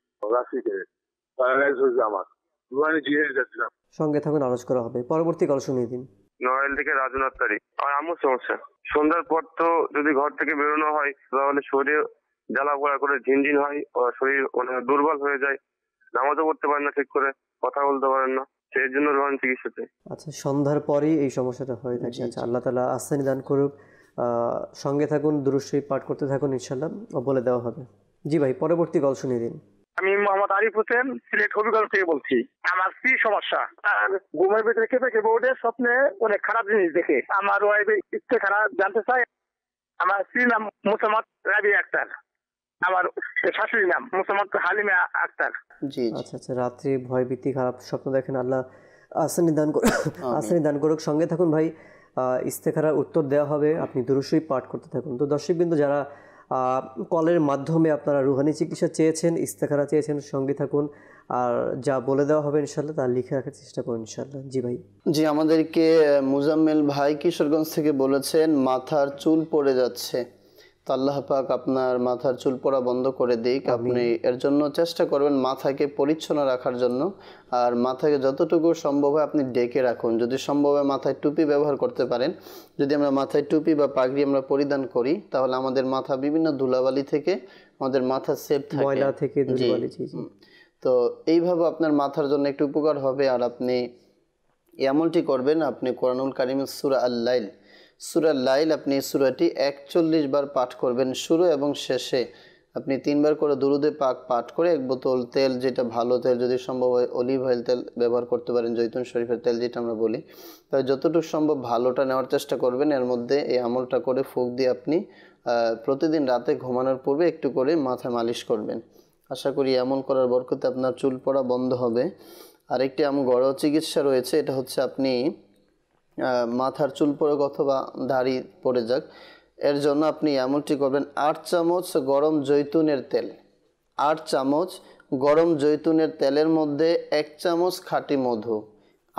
সঙ্গে থাকুন আলোচ করা হবে পরবর্তী কল শুনিয়ে দিন নয়েল থেকে রাজু তারি আমার আমার সমস্যা সন্ধ্যার পর তো যদি ঘর থেকে বেরোনো হয় তাহলে শরীরে জ্বালা পোড়া করে ঝিনঝিন হয় শরীর মানে দুর্বল হয়ে যায় নামাজও পড়তে পারে না ঠিক করে কথা বলতে পারেন না সেই জন্য রোহান চিকিৎসাতে আচ্ছা সন্ধ্যার পরেই এই সমস্যাটা হয়ে থাকে আচ্ছা আল্লাহ তালা আস্তানি দান করুক সঙ্গে থাকুন দুরুশ্রী পাঠ করতে থাকুন ইনশাল্লাহ ও বলে দেওয়া হবে জি ভাই পরবর্তী গল্প শুনিয়ে দিন আমি মোহাম্মদ আরিফ হোসেন সিলেট হবিগঞ্জ থেকে বলছি আমার কি সমস্যা আর ঘুমের ভিতরে কেঁপে কেঁপে ওঠে স্বপ্নে অনেক খারাপ জিনিস দেখে আমার ওয়াইফ ইচ্ছে খারাপ জানতে চাই আমার স্ত্রীর নাম মুসাম্মদ রাবি আক্তার আমার নাম মুসলমান আক্তার জি আচ্ছা আচ্ছা ভয় ভীতি খারাপ স্বপ্ন দেখেন আল্লাহ দান দান করুক সঙ্গে থাকুন ভাই ইস্তেখারার উত্তর দেওয়া হবে আপনি দুরুসই পাঠ করতে থাকুন তো বিন্দু যারা কলের মাধ্যমে আপনারা রুহানি চিকিৎসা চেয়েছেন ইস্তেখারা চেয়েছেন সঙ্গে থাকুন আর যা বলে দেওয়া হবে ইনশাল্লাহ তা লিখে রাখার চেষ্টা করুন ইনশাল্লাহ জি ভাই জি আমাদেরকে মুজাম্মেল ভাই কিশোরগঞ্জ থেকে বলেছেন মাথার চুল পড়ে যাচ্ছে তো আল্লাহ পাক আপনার মাথার চুল পড়া বন্ধ করে দিক আপনি এর জন্য চেষ্টা করবেন মাথাকে পরিচ্ছন্ন রাখার জন্য আর মাথাকে যতটুকু সম্ভব হয় আপনি ডেকে রাখুন যদি সম্ভব হয় মাথায় টুপি ব্যবহার করতে পারেন যদি আমরা মাথায় টুপি বা পাগড়ি আমরা পরিধান করি তাহলে আমাদের মাথা বিভিন্ন ধুলাবালি থেকে আমাদের মাথা সেফ থাকে থেকে ধুলাবালি তো এইভাবে আপনার মাথার জন্য একটু উপকার হবে আর আপনি এমনটি করবেন আপনি কোরআনুল কারিম সুরা আল্লাইল সুরা লাইল আপনি সুরাটি একচল্লিশ বার পাঠ করবেন শুরু এবং শেষে আপনি তিনবার করে দুরুদে পাক পাঠ করে এক বোতল তেল যেটা ভালো তেল যদি সম্ভব হয় অলিভ অয়েল তেল ব্যবহার করতে পারেন জৈতুন শরীফের তেল যেটা আমরা বলি তাই যতটুকু সম্ভব ভালোটা নেওয়ার চেষ্টা করবেন এর মধ্যে এই আমলটা করে ফুক দিয়ে আপনি প্রতিদিন রাতে ঘুমানোর পূর্বে একটু করে মাথা মালিশ করবেন আশা করি আমল করার বরকতে আপনার চুল পড়া বন্ধ হবে আরেকটি আমল গড় চিকিৎসা রয়েছে এটা হচ্ছে আপনি মাথার চুল পড়ে অথবা দাড়ি পড়ে যাক এর জন্য আপনি এমনটি করবেন আট চামচ গরম জৈতুনের তেল আট চামচ গরম জৈতুনের তেলের মধ্যে এক চামচ খাঁটি মধু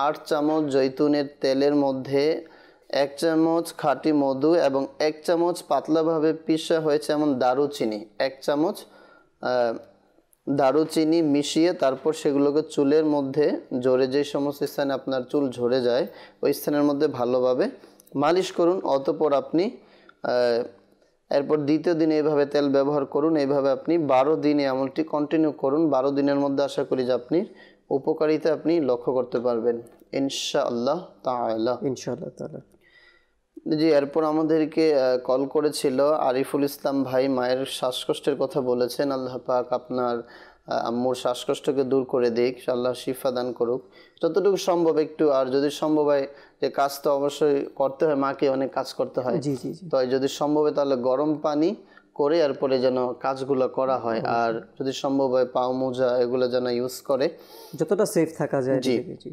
আট চামচ জৈতুনের তেলের মধ্যে এক চামচ খাঁটি মধু এবং এক চামচ পাতলাভাবে পিসা হয়েছে এমন দারুচিনি এক চামচ দারুচিনি মিশিয়ে তারপর সেগুলোকে চুলের মধ্যে ঝরে যে সমস্ত স্থানে আপনার চুল ঝরে যায় ওই স্থানের মধ্যে ভালোভাবে মালিশ করুন অতপর আপনি এরপর দ্বিতীয় দিনে এইভাবে তেল ব্যবহার করুন এইভাবে আপনি বারো দিনে এমনটি কন্টিনিউ করুন বারো দিনের মধ্যে আশা করি যে আপনি উপকারিতা আপনি লক্ষ্য করতে পারবেন ইনশাআল্লাহ তাহলে ইনশাআল্লাহ তাহলে জি এরপর আমাদেরকে কল করেছিল আরিফুল ইসলাম ভাই মায়ের শ্বাসকষ্টের কথা বলেছেন আল্লাহ পাক আপনার আম্মুর শ্বাসকষ্টকে দূর করে দিক আল্লাহ শিফা দান করুক যতটুকু সম্ভব একটু আর যদি সম্ভব হয় যে কাজ তো অবশ্যই করতে হয় মাকে অনেক কাজ করতে হয় জি জি তো যদি সম্ভব হয় তাহলে গরম পানি করে এরপরে যেন কাজগুলো করা হয় আর যদি সম্ভব হয় পাও মোজা এগুলো যেন ইউজ করে যতটা সেফ থাকা যায় জি জি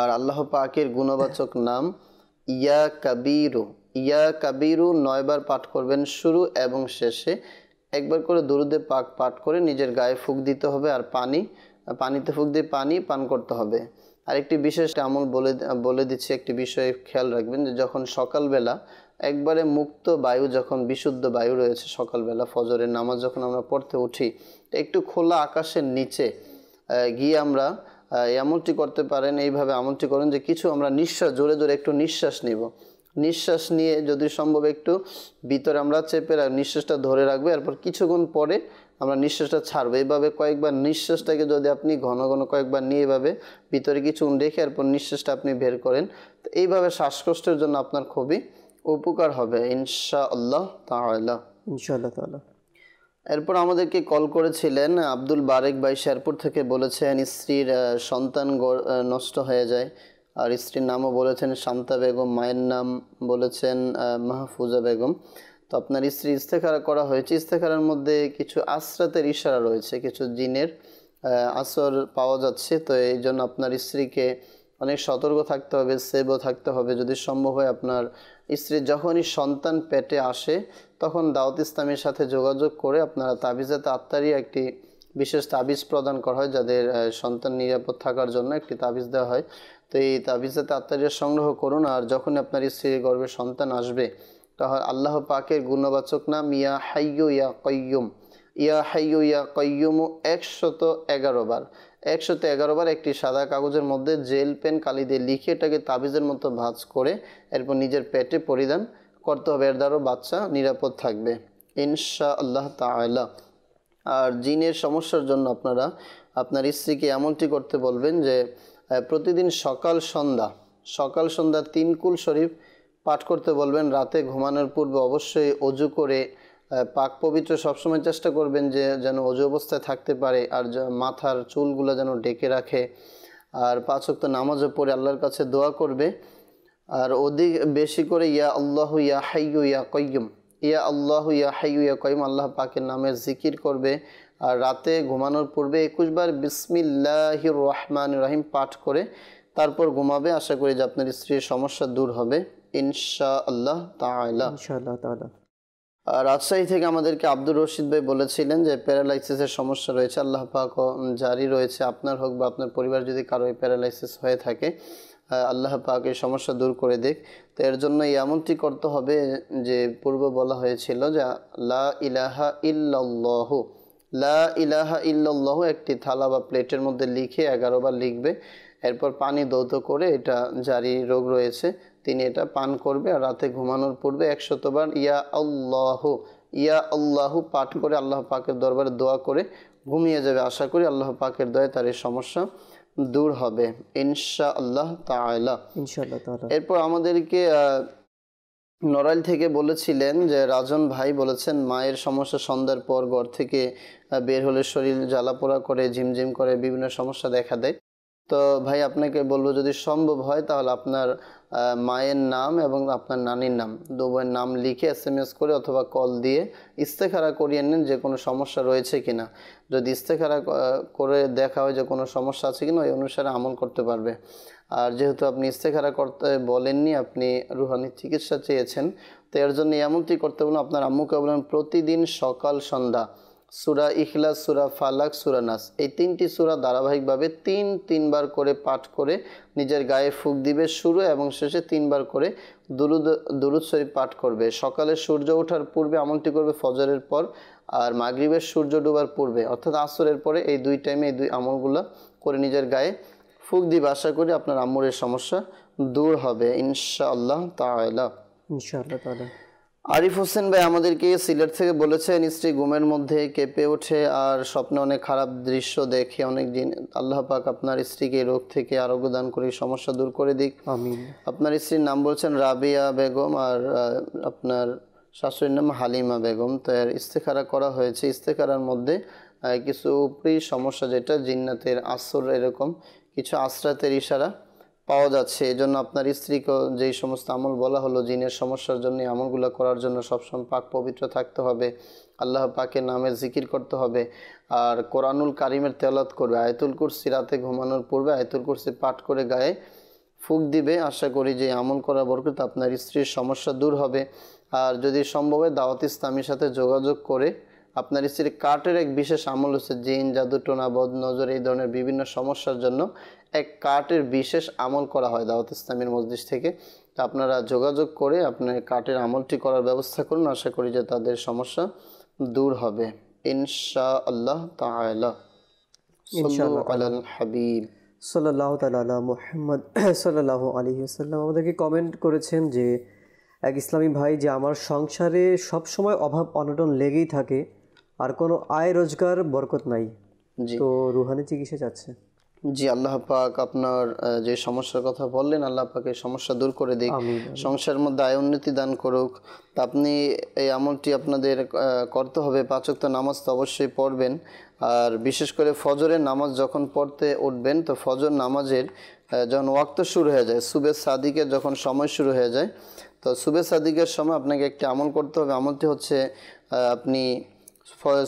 আর আল্লাহ পাকের গুণবাচক নাম ইয়া কাবিরু ইয়া কাবিরু নয়বার পাঠ করবেন শুরু এবং শেষে একবার করে দরুদে পাক পাঠ করে নিজের গায়ে ফুক দিতে হবে আর পানি পানিতে ফুক দিয়ে পানি পান করতে হবে আরেকটি বিশেষ আমল বলে বলে দিচ্ছি একটি বিষয়ে খেয়াল রাখবেন যে যখন সকালবেলা একবারে মুক্ত বায়ু যখন বিশুদ্ধ বায়ু রয়েছে সকালবেলা ফজরের নামাজ যখন আমরা পড়তে উঠি একটু খোলা আকাশের নিচে গিয়ে আমরা এমনটি আমলটি করতে পারেন এইভাবে আমলটি করেন যে কিছু আমরা নিঃশ্বাস জোরে জোরে একটু নিঃশ্বাস নিব নিঃশ্বাস নিয়ে যদি সম্ভব একটু ভিতরে আমরা চেপে রাখ নিঃশ্বাসটা ধরে রাখবে এরপর কিছুক্ষণ পরে আমরা নিঃশ্বাসটা ছাড়বো এইভাবে কয়েকবার নিঃশ্বাসটাকে যদি আপনি ঘন ঘন কয়েকবার নিয়ে এভাবে ভিতরে কিছুক্ষণ রেখে এরপর নিঃশ্বাসটা আপনি বের করেন তো এইভাবে শ্বাসকষ্টের জন্য আপনার খুবই উপকার হবে ইনশাআল্লাহ তাহলে ইনশাআল্লাহ তাহলে এরপর আমাদেরকে কল করেছিলেন আব্দুল বারেক ভাই শেরপুর থেকে বলেছেন স্ত্রীর সন্তান নষ্ট হয়ে যায় আর স্ত্রীর নামও বলেছেন শান্তা বেগম মায়ের নাম বলেছেন মাহফুজা বেগম তো আপনার স্ত্রী ইস্তেখারা করা হয়েছে ইস্তেখারার মধ্যে কিছু আশ্রাতের ইশারা রয়েছে কিছু জিনের আসর পাওয়া যাচ্ছে তো এই জন্য আপনার স্ত্রীকে অনেক মানে সতর্ক থাকতে হবে সেবও থাকতে হবে যদি সম্ভব হয় আপনার স্ত্রী যখনই সন্তান পেটে আসে তখন দাওয়াত ইসলামের সাথে যোগাযোগ করে আপনারা তাবিজাত আত্মারই একটি বিশেষ তাবিজ প্রদান করা হয় যাদের সন্তান নিরাপদ থাকার জন্য একটি তাবিজ দেওয়া হয় তো এই তাবিজাত আত্মারিয়া সংগ্রহ করুন আর যখন আপনার স্ত্রীর গর্ভে সন্তান আসবে তখন আল্লাহ পাকের গুণবাচক নাম ইয়া হাইয়ু ইয়া কয়ুম ইয়া হাইয়ু ইয়া কয়্যুমু একশত এগারো বার একশোতে বার একটি সাদা কাগজের মধ্যে জেল পেন কালি দিয়ে লিখে এটাকে তাবিজের মতো ভাঁজ করে এরপর নিজের পেটে পরিধান করতে হবে এর দ্বারাও বাচ্চা নিরাপদ থাকবে ইনশা আল্লাহ তালা আর জিনের সমস্যার জন্য আপনারা আপনার স্ত্রীকে এমনটি করতে বলবেন যে প্রতিদিন সকাল সন্ধ্যা সকাল সন্ধ্যা তিনকুল শরীফ পাঠ করতে বলবেন রাতে ঘুমানোর পূর্বে অবশ্যই অজু করে পাক পবিত্র সবসময় চেষ্টা করবেন যে যেন অজু অবস্থায় থাকতে পারে আর মাথার চুলগুলো যেন ডেকে রাখে আর তো নামাজও পড়ে আল্লাহর কাছে দোয়া করবে আর অধিক বেশি করে ইয়া আল্লাহ ইয়া হাইয়ু ইয়া কৈম ইয়া আল্লাহ ইয়া হাইয়ু ইয়া কৈম আল্লাহ পাকের নামে জিকির করবে আর রাতে ঘুমানোর পূর্বে একুশবার বিসমিল্লাহ রহমান রাহিম পাঠ করে তারপর ঘুমাবে আশা করি যে আপনার স্ত্রীর সমস্যা দূর হবে ইনশা আল্লাহ তালা ইনশা আল্লাহ রাজশাহী থেকে আমাদেরকে আব্দুর রশিদ ভাই বলেছিলেন যে প্যারালাইসিসের সমস্যা রয়েছে আল্লাহ পাক জারি রয়েছে আপনার হোক বা আপনার পরিবার যদি কারো প্যারালাইসিস হয়ে থাকে আল্লাহ পাক এই সমস্যা দূর করে দিক তো এর জন্য এমনটি করতে হবে যে পূর্ব বলা হয়েছিল যে লা ইলাহা ইল্লাল্লাহ লা ইলাহা ইল্লাল্লাহ একটি থালা বা প্লেটের মধ্যে লিখে এগারোবার লিখবে এরপর পানি দৌত করে এটা জারি রোগ রয়েছে তিনি এটা পান করবে আর রাতে ঘুমানোর পূর্বে একশতবার ইয়া আল্লাহ ইয়া আল্লাহ পাঠ করে আল্লাহ পাকের দরবারে দোয়া করে ঘুমিয়ে যাবে আশা করি আল্লাহ পাকের দয়ে তার এই সমস্যা দূর হবে ইনশা আল্লাহ তাহ এরপর আমাদেরকে নড়াইল থেকে বলেছিলেন যে রাজন ভাই বলেছেন মায়ের সমস্যা সন্ধ্যার পর ঘর থেকে বের হলে শরীর জ্বালাপোড়া করে ঝিমঝিম করে বিভিন্ন সমস্যা দেখা দেয় তো ভাই আপনাকে বলবো যদি সম্ভব হয় তাহলে আপনার মায়ের নাম এবং আপনার নানির নাম দুবাইয়ের নাম লিখে এস এম এস করে অথবা কল দিয়ে ইস্তেখারা করিয়ে নেন যে কোনো সমস্যা রয়েছে কি না যদি ইস্তেখারা করে দেখা হয় যে কোনো সমস্যা আছে কি না ওই অনুসারে আমল করতে পারবে আর যেহেতু আপনি ইস্তেখারা করতে বলেননি আপনি রুহানি চিকিৎসা চেয়েছেন তো এর জন্য এমনটি করতে বলুন আপনার আম্মুকে বলেন প্রতিদিন সকাল সন্ধ্যা সুরা ইখলাস সুরা ফালাক সুরা নাস এই তিনটি সুরা ধারাবাহিকভাবে তিন তিনবার করে পাঠ করে নিজের গায়ে ফুক দিবে শুরু এবং শেষে তিনবার করে দুরুদ দুরুদ শরীফ পাঠ করবে সকালে সূর্য ওঠার পূর্বে আমলটি করবে ফজরের পর আর মাগরীবের সূর্য ডুবার পূর্বে অর্থাৎ আসরের পরে এই দুই টাইমে এই দুই আমলগুলো করে নিজের গায়ে ফুক দিবে আশা করি আপনার আম্মুরের সমস্যা দূর হবে ইনশাআল্লাহ তাহলে ইনশাআল্লাহ তাহলে আরিফ হোসেন ভাই আমাদেরকে সিলেট থেকে বলেছেন স্ত্রী ঘুমের মধ্যে কেঁপে ওঠে আর স্বপ্নে অনেক খারাপ দৃশ্য দেখে অনেক দিন আল্লাহ পাক আপনার স্ত্রীকে রোগ থেকে আরোগ্য দান করে সমস্যা দূর করে দিক আপনার স্ত্রীর নাম বলছেন রাবিয়া বেগম আর আপনার শাশুড়ির নাম হালিমা বেগম এর ইস্তেখারা করা হয়েছে ইস্তেখারার মধ্যে কিছু উপরি সমস্যা যেটা জিন্নাতের আসর এরকম কিছু আশ্রাতের ইশারা পাওয়া যাচ্ছে এজন্য আপনার স্ত্রীকে যেই সমস্ত আমল বলা হলো জিনের সমস্যার জন্য আমলগুলো করার জন্য সবসময় পাক পবিত্র থাকতে হবে আল্লাহ পাকে নামের জিকির করতে হবে আর কোরআনুল কারিমের তেলাত করবে আয়তুল কুরসি রাতে ঘুমানোর পূর্বে আয়তুল কুরসি পাঠ করে গায়ে ফুক দিবে আশা করি যে আমল করা বরকত আপনার স্ত্রীর সমস্যা দূর হবে আর যদি সম্ভব হয় দাওয়াত ইসলামীর সাথে যোগাযোগ করে আপনার স্ত্রীর কাঠের এক বিশেষ আমল হচ্ছে জিন জাদু টোনা বদ নজর এই ধরনের বিভিন্ন সমস্যার জন্য এক কাঠের বিশেষ আমল করা হয় দাওয়াত ইসলামের মসজিদ থেকে তা আপনারা যোগাযোগ করে আপনার কাঠের আমলটি করার ব্যবস্থা করুন আশা করি যে তাদের সমস্যা দূর হবে ইনশা আল্লাহ হাবিব সাল্লাহ তালা মোহাম্মদ সাল্লাহ আলী আসাল্লাম আমাদেরকে কমেন্ট করেছেন যে এক ইসলামী ভাই যে আমার সংসারে সবসময় অভাব অনটন লেগেই থাকে আর কোনো আয় রোজগার বরকত নাই তো রুহানি চিকিৎসা চাচ্ছে জি আল্লাহ পাক আপনার যে সমস্যার কথা বললেন আল্লাহ পাক সমস্যা দূর করে দিক সংসারের মধ্যে আয় উন্নতি দান করুক তা আপনি এই আমলটি আপনাদের করতে হবে পাচক তো নামাজ তো অবশ্যই পড়বেন আর বিশেষ করে ফজরের নামাজ যখন পড়তে উঠবেন তো ফজর নামাজের যখন ওয়াক্ত শুরু হয়ে যায় সুবে সাদিকের যখন সময় শুরু হয়ে যায় তো সুবে সাদিকের সময় আপনাকে একটি আমল করতে হবে আমলটি হচ্ছে আপনি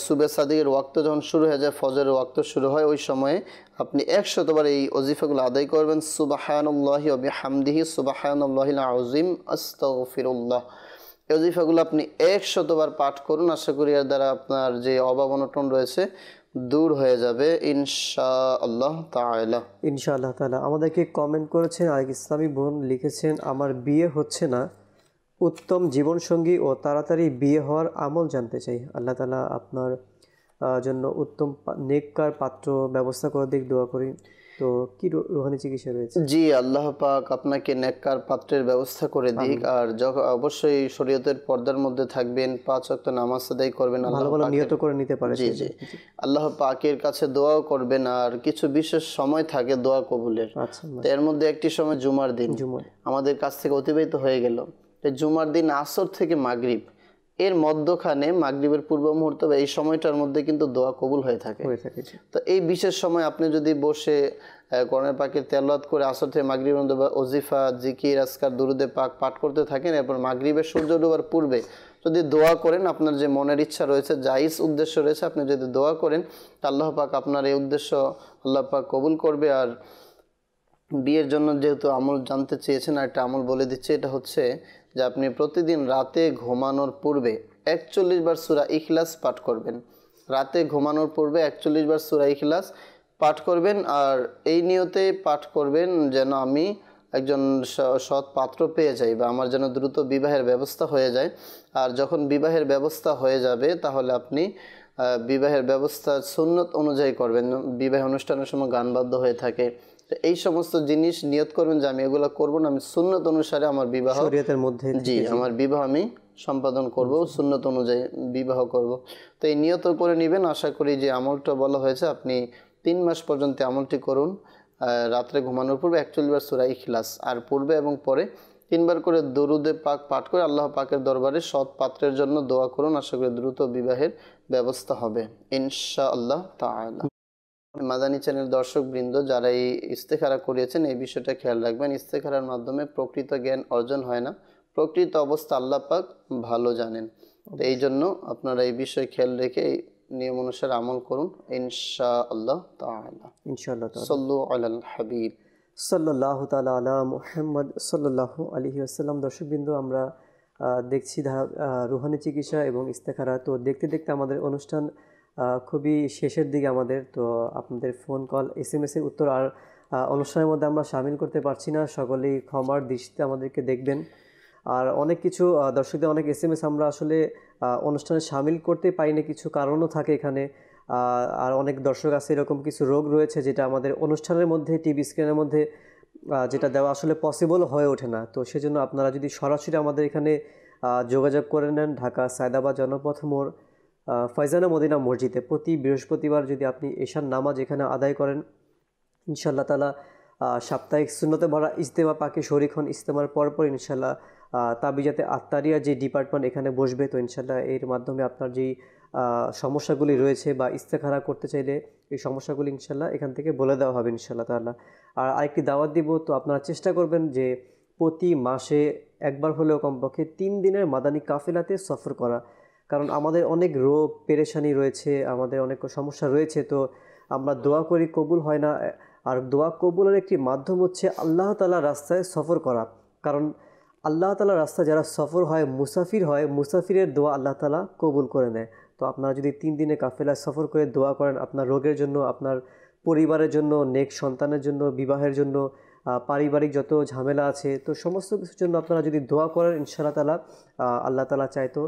সুবে সাদিকের ওয়াক্ত যখন শুরু হয়ে যায় ফজরের ওয়াক্ত শুরু হয় ওই সময়ে আপনি একশতবার এই অজিফাগুলো আদায় করবেন সুবাহানুল্লাহি হামদিহি সুবাহানুল্লাহ আজিম আস্তফিরুল্লাহ এই অজিফাগুলো আপনি একশতবার পাঠ করুন আশা করি এর দ্বারা আপনার যে অভাব অনটন রয়েছে দূর হয়ে যাবে ইনশা আল্লাহ তালা ইনশা আল্লাহ তালা আমাদেরকে কমেন্ট করেছেন আরেক ইসলামী বোন লিখেছেন আমার বিয়ে হচ্ছে না উত্তম জীবনসঙ্গী ও তাড়াতাড়ি বিয়ে হওয়ার আমল জানতে চাই আল্লাহ তালা আপনার জন্য উত্তম নেককার পাত্র ব্যবস্থা করার দিক দোয়া করি তো কি রোহানি চিকিৎসা রয়েছে জি আল্লাহ পাক আপনাকে নেককার পাত্রের ব্যবস্থা করে দিক আর অবশ্যই শরীয়তের পর্দার মধ্যে থাকবেন পাঁচ অক্ত নামাজ আদায় করবেন ভালো ভালো নিয়ত করে নিতে পারে জি জি আল্লাহ পাকের কাছে দোয়াও করবেন আর কিছু বিশেষ সময় থাকে দোয়া কবুলের আচ্ছা, এর মধ্যে একটি সময় জুমার দিন আমাদের কাছ থেকে অতিবাহিত হয়ে গেল জুমার দিন আসর থেকে মাগরিব এর মধ্যখানে মাগরীবের পূর্ব মুহূর্ত বা এই সময়টার মধ্যে কিন্তু দোয়া কবুল হয়ে থাকে তো এই বিশেষ সময় আপনি যদি বসে করণের পাকে তেলত করে আসর থেকে মাগরীব মধ্যে বা ওজিফা জিকির আসকার দুরুদে পাক পাঠ করতে থাকেন এরপর মাগরীবের সূর্য ডোবার পূর্বে যদি দোয়া করেন আপনার যে মনের ইচ্ছা রয়েছে জাইস উদ্দেশ্য রয়েছে আপনি যদি দোয়া করেন আল্লাহ পাক আপনার এই উদ্দেশ্য আল্লাহ পাক কবুল করবে আর বিয়ের জন্য যেহেতু আমল জানতে চেয়েছেন আর একটা আমল বলে দিচ্ছে এটা হচ্ছে যে আপনি প্রতিদিন রাতে ঘুমানোর পূর্বে একচল্লিশ বার সুরা ইখলাস পাঠ করবেন রাতে ঘুমানোর পূর্বে একচল্লিশ বার সুরা ইখলাস পাঠ করবেন আর এই নিয়তে পাঠ করবেন যেন আমি একজন সৎ পাত্র পেয়ে যাই বা আমার যেন দ্রুত বিবাহের ব্যবস্থা হয়ে যায় আর যখন বিবাহের ব্যবস্থা হয়ে যাবে তাহলে আপনি বিবাহের ব্যবস্থা সুন্নত অনুযায়ী করবেন বিবাহ অনুষ্ঠানের সময় গান হয়ে থাকে এই সমস্ত জিনিস নিয়ত করবেন যে আমি এগুলো করব না আমি সুন্নত অনুসারে আমার বিবাহ শরীয়তের মধ্যে জি আমার বিবাহ আমি সম্পাদন করব সুন্নত অনুযায়ী বিবাহ করব তো এই নিয়ত করে নেবেন আশা করি যে আমলটা বলা হয়েছে আপনি তিন মাস পর্যন্ত আমলটি করুন রাত্রে ঘুমানোর পূর্বে একচল্লিশ বার সুরাই খিলাস আর পূর্বে এবং পরে তিনবার করে দরুদে পাক পাঠ করে আল্লাহ পাকের দরবারে সৎ পাত্রের জন্য দোয়া করুন আশা করি দ্রুত বিবাহের ব্যবস্থা হবে ইনশা আল্লাহ তা মাদানী চ্যানেল দর্শকবৃন্দ যারা এই ইস্তেখারা করিয়েছেন এই বিষয়টা খেয়াল রাখবেন ইস্তেখারার মাধ্যমে প্রকৃত জ্ঞান অর্জন হয় না প্রকৃত অবস্থা আল্লাপাক ভালো জানেন তো এই জন্য আপনারা এই বিষয়ে খেয়াল রেখে এই নিয়ম অনুসারে আমল করুন ইনশা আল্লাহ ইনশাআল্লাহ সল্লু হাবিব সাল্লাহ তালা আলা মোহাম্মদ সাল্লাহ আলহি আসসালাম দর্শকবৃন্দ আমরা দেখছি ধারা রুহানি চিকিৎসা এবং ইস্তেখারা তো দেখতে দেখতে আমাদের অনুষ্ঠান খুবই শেষের দিকে আমাদের তো আপনাদের ফোন কল এস এম এসের উত্তর আর অনুষ্ঠানের মধ্যে আমরা সামিল করতে পারছি না সকলেই ক্ষমার দৃষ্টিতে আমাদেরকে দেখবেন আর অনেক কিছু দর্শকদের অনেক এস এম এস আমরা আসলে অনুষ্ঠানে সামিল করতে পারি না কিছু কারণও থাকে এখানে আর অনেক দর্শক আছে এরকম কিছু রোগ রয়েছে যেটা আমাদের অনুষ্ঠানের মধ্যে টিভি স্ক্রিনের মধ্যে যেটা দেওয়া আসলে পসিবল হয়ে ওঠে না তো সেজন্য আপনারা যদি সরাসরি আমাদের এখানে যোগাযোগ করে নেন ঢাকা সায়দাবাদ জনপথ মোড় ফয়জানা মদিনা মসজিদে প্রতি বৃহস্পতিবার যদি আপনি এশার নামাজ এখানে আদায় করেন ইনশাল্লাহ তালা সাপ্তাহিক শূন্যতে ভরা ইজতেমা পাকে শরিক হন ইজতেমার পরপর ইনশাল্লাহ তাবিজাতে আত্মারিয়া যে ডিপার্টমেন্ট এখানে বসবে তো ইনশাল্লাহ এর মাধ্যমে আপনার যেই সমস্যাগুলি রয়েছে বা ইস্তেখারা করতে চাইলে এই সমস্যাগুলি ইনশাল্লাহ এখান থেকে বলে দেওয়া হবে ইনশাল্লাহ তাল্লাহ আর আরেকটি দাওয়াত দিব তো আপনারা চেষ্টা করবেন যে প্রতি মাসে একবার হলেও কমপক্ষে তিন দিনের মাদানি কাফিলাতে সফর করা কারণ আমাদের অনেক রোগ পেরেশানি রয়েছে আমাদের অনেক সমস্যা রয়েছে তো আমরা দোয়া করি কবুল হয় না আর দোয়া কবুলের একটি মাধ্যম হচ্ছে আল্লাহ তালা রাস্তায় সফর করা কারণ আল্লাহ তালা রাস্তা যারা সফর হয় মুসাফির হয় মুসাফিরের দোয়া আল্লাহ তালা কবুল করে নেয় তো আপনারা যদি তিন দিনে কাফেলা সফর করে দোয়া করেন আপনার রোগের জন্য আপনার পরিবারের জন্য নেক সন্তানের জন্য বিবাহের জন্য পারিবারিক যত ঝামেলা আছে তো সমস্ত কিছুর জন্য আপনারা যদি দোয়া করেন ইনশাআল্লাহ তালা আল্লাহ তালা চাইতো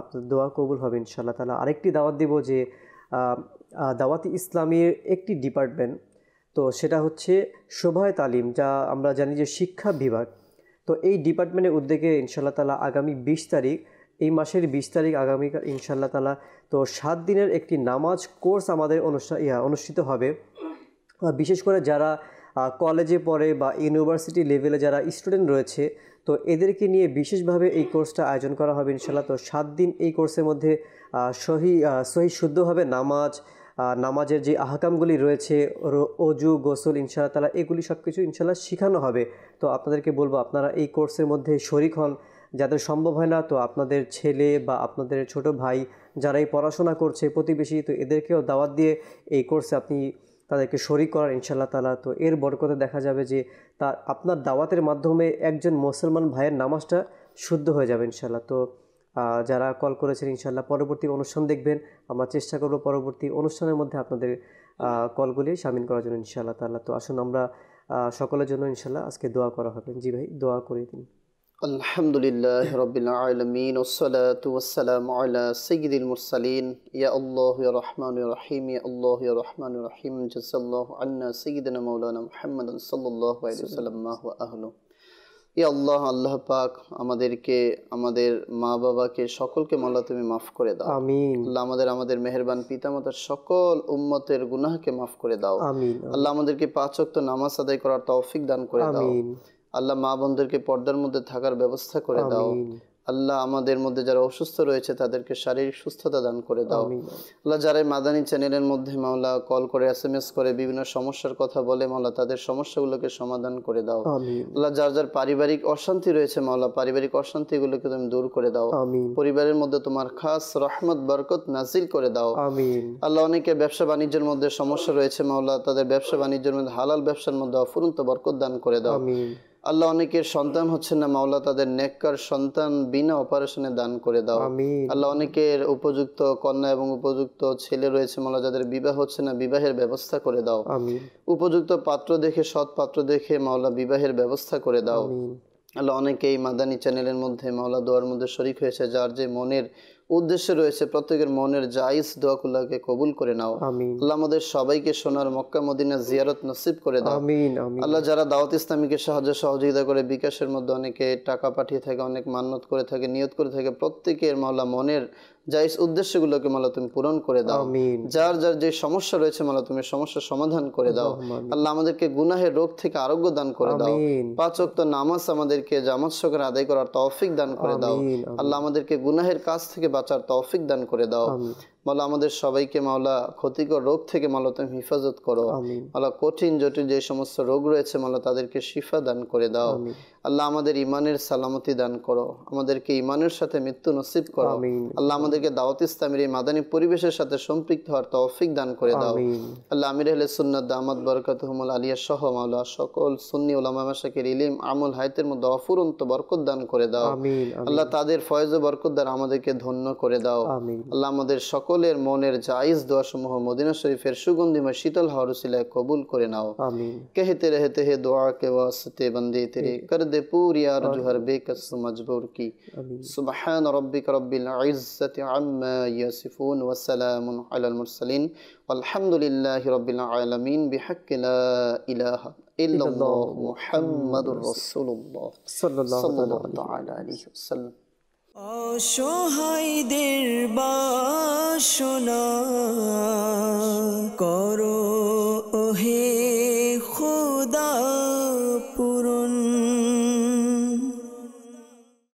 আপনার দোয়া কবুল হবে ইনশাল্লাহ তালা আরেকটি দাওয়াত দিব যে দাওয়াতি ইসলামের একটি ডিপার্টমেন্ট তো সেটা হচ্ছে শোভায় তালিম যা আমরা জানি যে শিক্ষা বিভাগ তো এই ডিপার্টমেন্টের উদ্যোগে ইনশাল্লাহ তালা আগামী বিশ তারিখ এই মাসের বিশ তারিখ আগামীকাল ইনশাল্লাহ তালা তো সাত দিনের একটি নামাজ কোর্স আমাদের অনুষ্ঠান অনুষ্ঠিত হবে বিশেষ করে যারা কলেজে পড়ে বা ইউনিভার্সিটি লেভেলে যারা স্টুডেন্ট রয়েছে তো এদেরকে নিয়ে বিশেষভাবে এই কোর্সটা আয়োজন করা হবে ইনশাল্লাহ তো সাত দিন এই কোর্সের মধ্যে সহি সহি শুদ্ধভাবে নামাজ নামাজের যে আহকামগুলি রয়েছে অজু গোসল ইনশাল্লাহ তালা এগুলি সব কিছু ইনশাল্লাহ শেখানো হবে তো আপনাদেরকে বলবো আপনারা এই কোর্সের মধ্যে শরিক হন যাদের সম্ভব হয় না তো আপনাদের ছেলে বা আপনাদের ছোট ভাই যারাই পড়াশোনা করছে প্রতিবেশী তো এদেরকেও দাওয়াত দিয়ে এই কোর্সে আপনি তাদেরকে শরিক করার ইনশাল্লাহ তালা তো এর বরকতে দেখা যাবে যে তা আপনার দাওয়াতের মাধ্যমে একজন মুসলমান ভাইয়ের নামাজটা শুদ্ধ হয়ে যাবে ইনশাল্লাহ তো যারা কল করেছেন ইনশাল্লাহ পরবর্তী অনুষ্ঠান দেখবেন আমরা চেষ্টা করব পরবর্তী অনুষ্ঠানের মধ্যে আপনাদের কলগুলি সামিল করার জন্য ইনশাল্লাহ তাল্লাহ তো আসুন আমরা সকলের জন্য ইনশাল্লাহ আজকে দোয়া করা হবে জি ভাই দোয়া করে দিন আলহামদুলিল্লাহ রবিল আলমিন ওসালাতাম আল্লাহ ইয়া আল্লাহ রহমান রহিম ইয়া আল্লাহ রহমান রহিম জসল্লাহ সঈদিন মৌলানা মোহাম্মদ সাল্লাহ ইয়া আল্লাহ আল্লাহ পাক আমাদেরকে আমাদের মা বাবাকে সকলকে মাল্লা তুমি মাফ করে দাও আমিন আল্লাহ আমাদের আমাদের মেহেরবান পিতামাতার সকল উম্মতের গুনাহকে মাফ করে দাও আমিন আল্লাহ আমাদেরকে পাঁচ ওয়াক্ত নামাজ আদায় করার তৌফিক দান করে দাও আল্লাহ মা বোনদেরকে পর্দার মধ্যে থাকার ব্যবস্থা করে দাও আল্লাহ আমাদের মধ্যে যারা অসুস্থ রয়েছে তাদেরকে শারীরিক সুস্থতা দান করে দাও আল্লাহ যারা মাদানী চ্যানেলের মধ্যে মাওলা কল করে এস এম এস করে বিভিন্ন সমস্যার কথা বলে মাওলা তাদের সমস্যাগুলোকে সমাধান করে দাও আল্লাহ যার যার পারিবারিক অশান্তি রয়েছে মাওলা পারিবারিক অশান্তিগুলোকে তুমি দূর করে দাও পরিবারের মধ্যে তোমার খাস রহমত বরকত নাজিল করে দাও আল্লাহ অনেকে ব্যবসা বাণিজ্যের মধ্যে সমস্যা রয়েছে মাওলা তাদের ব্যবসা বাণিজ্যের মধ্যে হালাল ব্যবসার মধ্যে অফুরন্ত বরকত দান করে দাও আল্লাহ অনেকের সন্তান হচ্ছে না মাওলা তাদের নেককার সন্তান বিনা অপারেশনে দান করে দাও আল্লাহ অনেকের উপযুক্ত কন্যা এবং উপযুক্ত ছেলে রয়েছে মাওলা যাদের বিবাহ হচ্ছে না বিবাহের ব্যবস্থা করে দাও উপযুক্ত পাত্র দেখে সৎ পাত্র দেখে মাওলা বিবাহের ব্যবস্থা করে দাও আল্লাহ অনেকে এই মাদানি চ্যানেলের মধ্যে মাওলা দোয়ার মধ্যে শরিক হয়েছে যার যে মনের উদ্দেশ্য রয়েছে প্রত্যেকের মনের জাইজ দোয়াকুল্লাহকে কবুল করে নাও আল্লাহ আমাদের সবাইকে সোনার মক্কা মদিনা জিয়ারত নসিব করে দাও আল্লাহ যারা দাওয়াত ইসলামীকে সাহায্য সহযোগিতা করে বিকাশের মধ্যে অনেকে টাকা পাঠিয়ে থাকে অনেক মান্যত করে থাকে নিয়ত করে থাকে প্রত্যেকের মহল্লা মনের জাইজ উদ্দেশ্যগুলোকে মালা তুমি পূরণ করে দাও যার যার যে সমস্যা রয়েছে মালা তুমি সমস্যার সমাধান করে দাও আল্লাহ আমাদেরকে গুনাহের রোগ থেকে আরোগ্য দান করে দাও পাঁচ ওয়াক্ত নামাজ আমাদেরকে জামাত সকের আদায় করার তৌফিক দান করে দাও আল্লাহ আমাদেরকে গুনাহের কাজ থেকে বাঁচার তৌফিক দান করে দাও মালা আমাদের সবাইকে মাওলা ক্ষতিকর রোগ থেকে মাওলা তুমি হেফাজত করো মাওলা কঠিন জটিল যে সমস্ত রোগ রয়েছে মাওলা তাদেরকে শিফা দান করে দাও আল্লাহ আমাদের ইমানের সালামতি দান করো আমাদেরকে ইমানের সাথে মৃত্যু নসিব করো আল্লাহ আমাদেরকে দাওয়াত ইসলামের এই মাদানী পরিবেশের সাথে সম্পৃক্ত হওয়ার তৌফিক দান করে দাও আল্লাহ আমির আহলে সুন্নাত দামাত হুমুল আলিয়া সহ মাওলা সকল সুন্নি ওলামা মাসাকের ইলিম আমুল হায়াতের মধ্যে অফুরন্ত বরকত দান করে দাও আল্লাহ তাদের ফয়েজ বরকত দ্বারা আমাদেরকে ধন্য করে দাও আল্লাহ আমাদের সকল সকলের মনের দোয়া সমূহ মদিনা শরীফের সুগন্ধিময় শীতল হওয়ার কবুল করে নাও कहते रहते हैं दुआ के वास्ते बंदे तेरे कर दे पूरी মজবুর কি আমিন সুবহান की सुबहान ইজ্জতি আম্মা ইয়াসিফুন ওয়া সালামুন আলাল মুরসালিন अलल मुरसलिन वल्हम्दुलिल्लाहि रब्बिल आलमीन बिहक ला इलाहा इल्लल्लाह मुहम्मदुर रसूलुल्लाह আলাইহি ওয়া সাল্লাম অসহায়দের বাসনা করো ওহে